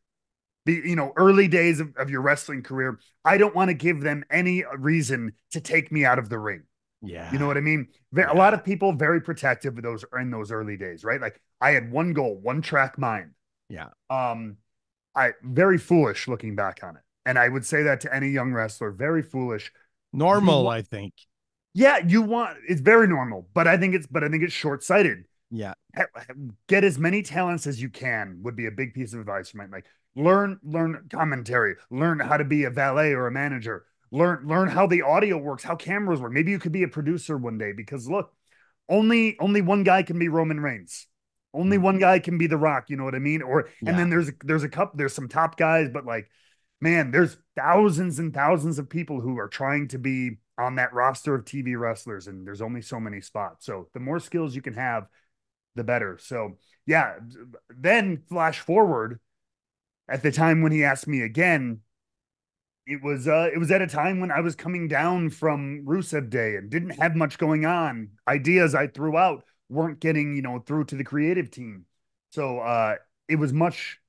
Speaker 1: Be, you know, early days of, of your wrestling career, I don't want to give them any reason to take me out of the ring. Yeah. You know what I mean? Yeah. A lot of people very protective of those in those early days, right? Like I had one goal, one track mind. Yeah. Um, I very foolish looking back on it. And I would say that to any young wrestler, very foolish normal. Want, I think. Yeah, you want it's very normal, but I think it's but I think it's short sighted. Yeah, get as many talents as you can would be a big piece of advice from Like learn learn commentary, learn how to be a valet or a manager, learn learn how the audio works, how cameras work. Maybe you could be a producer one day because look, only only one guy can be Roman Reigns. Only hmm. one guy can be The Rock, you know what I mean? Or yeah. and then there's there's a cup there's some top guys, but like man, there's thousands and thousands of people who are trying to be on that roster of TV wrestlers, and there's only so many spots. So the more skills you can have, the better. So yeah, then flash forward at the time when he asked me again, it was uh it was at a time when I was coming down from Rusev Day and didn't have much going on. Ideas I threw out weren't getting, you know, through to the creative team. So uh it was much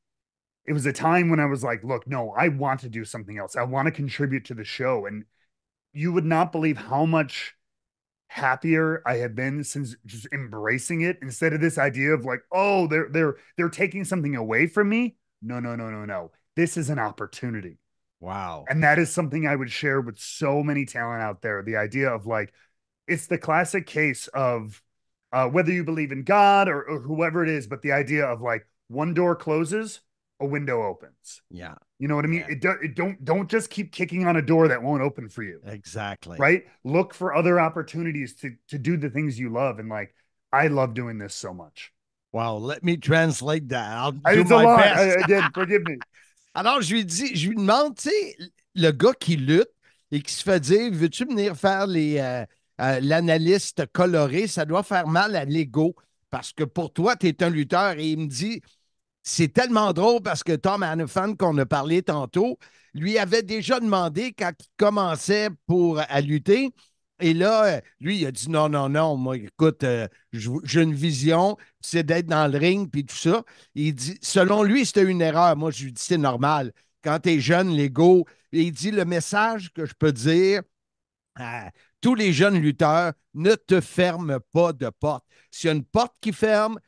Speaker 1: it was a time when I was like, look, no, I want to do something else. I want to contribute to the show. And you would not believe how much happier I have been since just embracing it instead of this idea of like, oh, they're they're they're taking something away from me. No, no, no, no, no. This is an opportunity. Wow. And that is something I would share with so many talent out there. The idea of like, it's the classic case of uh, whether you believe in God or, or whoever it is, but the idea of like one door closes, a window opens. Yeah. You know what I mean? Yeah. It, do, it don't don't just keep kicking on a door that won't open for you. Exactly. Right? Look for other opportunities to to do the things you love and like I love doing this so much. Wow, let me translate that. I'll do it's my best. I, I did, forgive me. Alors je lui dis,
Speaker 4: je lui demande, tu sais, le gars qui lutte et qui se fait dire veux-tu venir faire les euh, euh, l'analyste coloré, ça doit faire mal à l'ego parce que pour toi tu es un lutteur et il me dit C'est tellement drôle parce que Tom Hannafan, qu'on a parlé tantôt, lui avait déjà demandé quand il commençait pour, à lutter. Et là, euh, lui, il a dit non, non, non, moi, écoute, euh, j'ai une vision, c'est d'être dans le ring, puis tout ça. Il dit, selon lui, c'était une erreur. Moi, je lui dis, c'est normal. Quand tu es jeune, l'ego, il dit, le message que je peux dire à tous les jeunes lutteurs, ne te ferme pas de porte. S'il y a une porte qui ferme,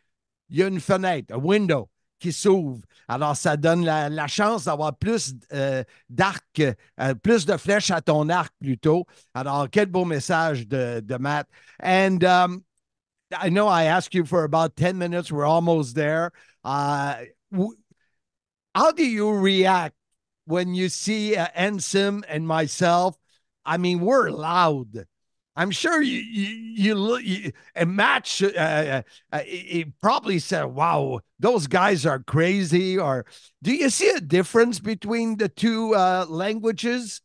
Speaker 4: il y a une fenêtre, un window qui s'ouvre. Alors, ça donne la, chance d'avoir plus euh, d'arc, euh, plus de flèches à ton arc plutôt. Alors, quel beau message de, de Matt. And um, I know I asked you for about 10 minutes. We're almost there. Uh, how do you react when you see uh, Ensim and myself? I mean, we're loud. I'm sure you you, you, you and uh, uh, uh he probably said, "Wow, those guys are crazy." Or do you see a difference between the
Speaker 1: two uh, languages?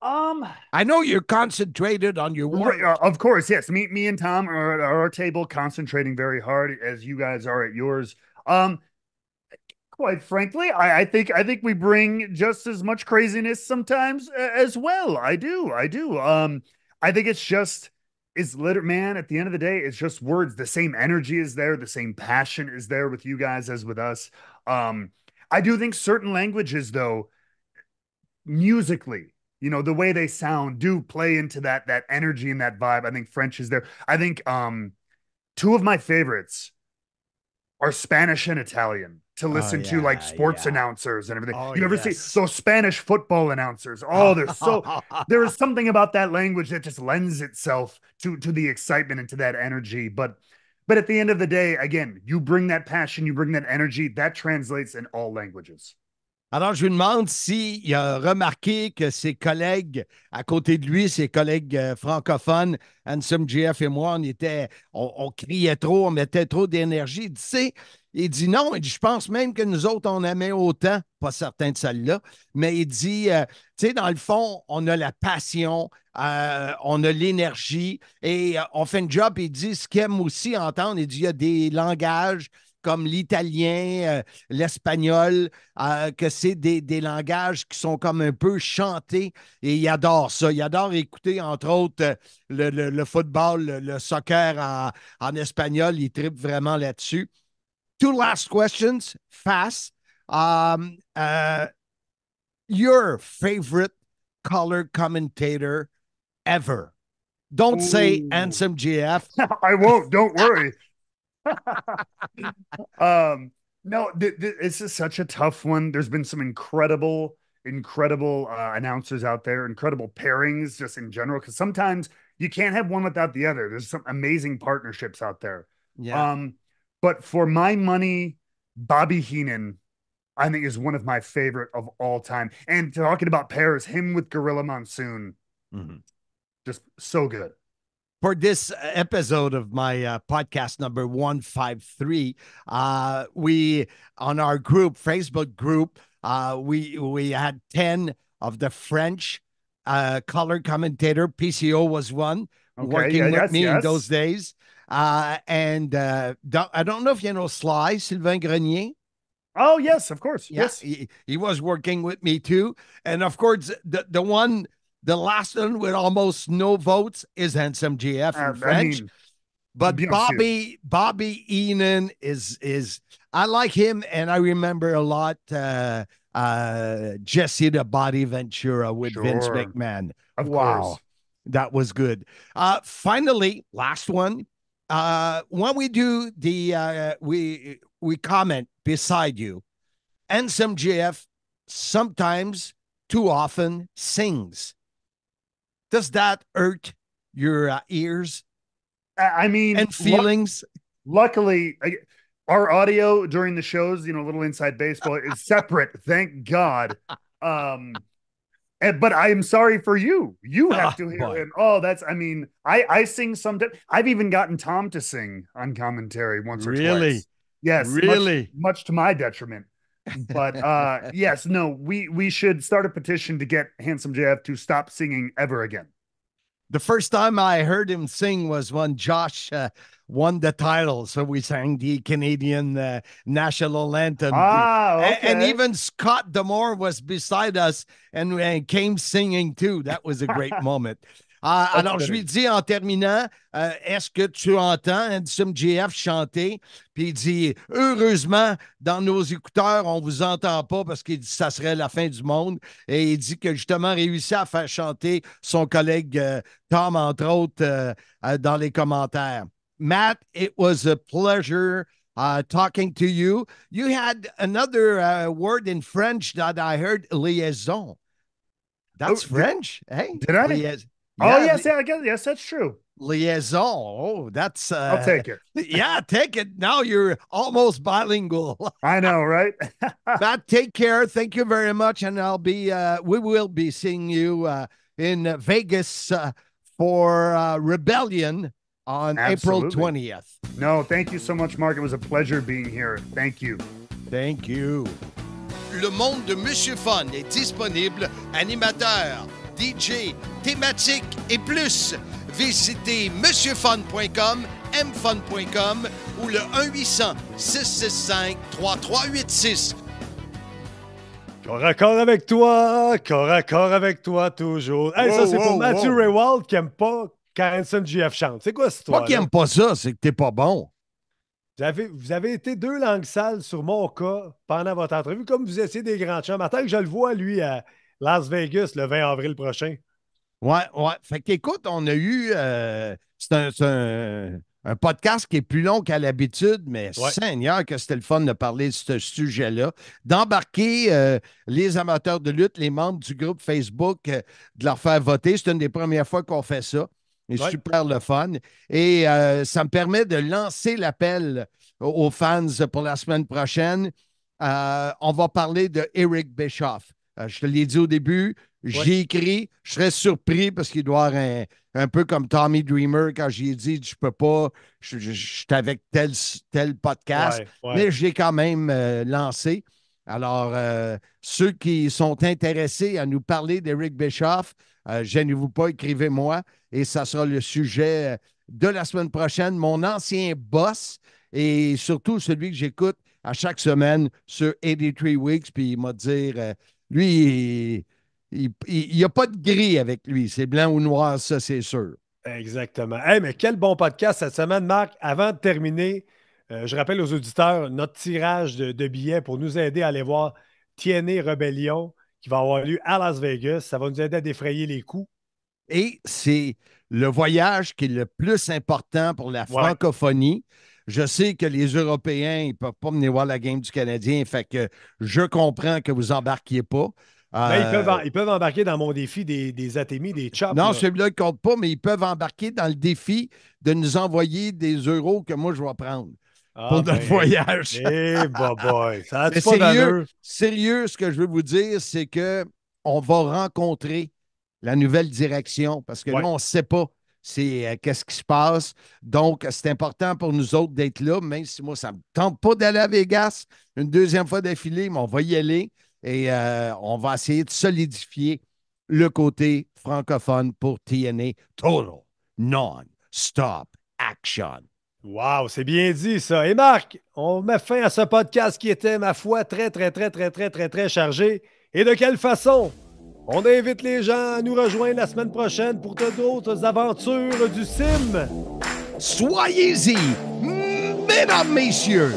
Speaker 1: Um, I know you're concentrated on your work. Uh, of course, yes. Me, me, and Tom are at our table, concentrating very hard, as you guys are at yours. Um, quite frankly, I, I, think I think we bring just as much craziness sometimes uh, as well. I do, I do. Um, I think it's just is litter man at the end of the day it's just words the same energy is there the same passion is there with you guys as with us um i do think certain languages though musically you know the way they sound do play into that that energy and that vibe i think french is there i think um two of my favorites are spanish and italian to oh, listen oh, yeah, to like sports yeah. announcers and everything. Oh, you ever yes. see those Spanish football announcers? Oh, they're so there is something about that language that just lends itself to to the excitement and to that energy. But but at the end of the day, again, you bring that passion, you bring that energy, that translates in all languages. Alors, je lui demande
Speaker 4: s'il si a remarqué que ses collègues à côté de lui, ses collègues euh, francophones, Ansem GF et moi, on était, on, on criait trop, on mettait trop d'énergie. Tu sais, Il dit non, et je pense même que nous autres, on aimait autant, pas certain de celle-là, mais il dit, euh, tu sais, dans le fond, on a la passion, euh, on a l'énergie et euh, on fait une job. Il dit ce qu'il aime aussi entendre, il dit, il y a des langages comme l'italien, l'espagnol, que c'est des, langages qui sont comme un peu chantés et il adore ça. Il adore écouter, entre autres, le, football, le, soccer en, en, espagnol. Il tripe vraiment là-dessus. Two last questions, fast. Um, uh, your favorite color commentator ever?
Speaker 1: Don't Ooh. say Ansem GF. I won't. Don't worry. um, no, th- th- this is such a tough one. There's been some incredible, incredible uh, announcers out there, incredible pairings just in general. Because sometimes you can't have one without the other. There's some amazing partnerships out there. Yeah. Um, but for my money, Bobby Heenan, I think, is one of my favorite of all time. And talking about pairs, him with Gorilla Monsoon, mm-hmm. just so good. For this episode of my uh, podcast number 153,
Speaker 4: uh, we on our group, Facebook group, uh, we we had 10 of the French uh, color commentator. PCO was one okay, working yeah, with yes, me yes. in those days. Uh, and uh, don't, I don't know if you know Sly, Sylvain Grenier. Oh, yes, of course. Yeah, yes. He, he, was working with me too. And of course, the, the one, the last one with almost no votes is Handsome GF in uh, French. I mean, but Bobby, Bobby Enan is, is, I like him. And I remember a lot uh, uh, Jesse the Body Ventura with sure. Vince McMahon. Of wow. Course. That was good. Uh, finally, last one uh, when we do the uh, we we comment beside you, and some GF sometimes too often sings. Does that hurt
Speaker 1: your uh, ears? I mean, and feelings. luckily, I, our audio during the shows, you know, a little inside baseball is separate. thank God. Um, and, but I am sorry for you. You ah, have oh, to hear boy. him. Oh, that's. I mean, I I sing sometimes. I've even gotten Tom to sing on commentary once or really? twice. Yes, really, much, much to my detriment. But uh yes, no, we we should start a petition to get Handsome JF to stop singing ever again the first time
Speaker 4: I heard him sing was when Josh uh, won the title. So we sang the Canadian uh, national anthem. Ah, okay. and, and, even Scott Demore was beside us and, and came singing too. That was a great moment.
Speaker 1: Ah, alors, je lui dis
Speaker 4: en terminant, euh, est-ce que tu entends Anderson hein, GF chanter? Puis il dit, heureusement, dans nos écouteurs, on ne vous entend pas parce qu'il dit que ça serait la fin du monde. Et il dit que justement, réussi à faire chanter son collègue euh, Tom, entre autres, euh, dans les commentaires. Matt, it was a pleasure. Uh, talking to you, you had another uh, word in French that I heard, liaison. That's oh, French, Oh, yeah, oh yes,
Speaker 1: yeah, I guess yes, that's
Speaker 4: true. Liaison. Oh, that's uh, I'll take it. yeah, take it. Now you're almost bilingual. I know, right? Matt, take care. Thank you very much, and I'll be. Uh, we will be seeing you uh, in Vegas uh, for
Speaker 1: uh, Rebellion on Absolutely. April twentieth. No, thank you so much, Mark. It was a pleasure being here. Thank you. Thank you.
Speaker 4: Le Monde de Monsieur Fun est disponible. Animateur. DJ, thématique et plus. Visitez monsieurfun.com, mfun.com ou le 1-800-665-3386.
Speaker 3: Corps à avec toi, corps à avec toi toujours. Hey, ça, c'est pour Matthew Raywald qui n'aime pas Carenson GF Chante. C'est quoi cette histoire? Pas qui n'aime pas ça, c'est que t'es pas bon. Vous avez, été deux langues sales sur mon cas pendant votre entrevue, comme vous étiez des grands chants. Attends que je le vois, lui, à, Las Vegas le 20 avril prochain. Ouais, ouais. Fait qu'écoute, on a eu.
Speaker 4: Euh, c'est un, podcast qui est plus long qu'à l'habitude, mais Seigneur, que c'était le fun de parler de ce sujet-là. D'embarquer euh, les amateurs de lutte, les membres du groupe Facebook, euh, de leur faire voter. C'est une des premières fois qu'on fait ça. C'est super le fun. Et ça me permet de lancer l'appel aux fans pour la semaine prochaine. on va parler de Eric Bischoff. Euh, je te l'ai dit au début, j'ai écrit, je serais surpris parce qu'il doit avoir un, peu comme Tommy Dreamer quand j'ai dit je peux pas, je, suis avec tel, tel podcast, mais je l'ai quand même euh, lancé. Alors, euh, ceux qui sont intéressés à nous parler d'Eric Bischoff, je gênez-vous pas, écrivez-moi et ça sera le sujet de la semaine prochaine. Mon ancien boss et surtout celui que j'écoute à chaque semaine sur 83 Weeks, puis il m'a dit… Lui,
Speaker 3: il n'y a pas de gris avec lui. C'est blanc ou noir, ça, c'est sûr. Exactement. Hey, mais quel bon podcast cette semaine, Marc. Avant de terminer, euh, je rappelle aux auditeurs notre tirage de, billets pour nous aider à aller voir Tiennet Rebellion qui va avoir lieu à Las Vegas. Ça va nous aider à défrayer les coups. Et
Speaker 4: c'est le voyage qui est le plus important pour la francophonie. Je sais que les Européens, ils ne peuvent pas venir voir la game du Canadien, fait que je comprends que vous embarquiez pas. Ben, euh, ils, peuvent embarquer dans mon défi des, des des chops. Non, celui-là ne compte pas, mais ils peuvent embarquer dans le défi de nous envoyer des euros que moi, je vais prendre ah, pour notre ben, voyage. Eh, hey,
Speaker 3: boy, ça pas sérieux,
Speaker 4: sérieux, ce que je veux vous dire, c'est qu'on va rencontrer la nouvelle direction parce que là, on ne sait pas c'est euh, qu'est-ce qui se passe. Donc, c'est important pour nous autres d'être là, même si moi, ça ne me tente pas d'aller à Vegas une deuxième fois d'affilée, mais on va y aller et euh, on va essayer de solidifier le côté francophone pour TNA Total
Speaker 3: Non-Stop Action. Wow, c'est bien dit ça. Et Marc, on met fin à ce podcast qui était, ma foi, très, très, très, très, très, très, très chargé. Et de quelle façon? On invite les gens à nous rejoindre la semaine prochaine pour d'autres aventures du CIM. Soyez-y, mesdames, messieurs.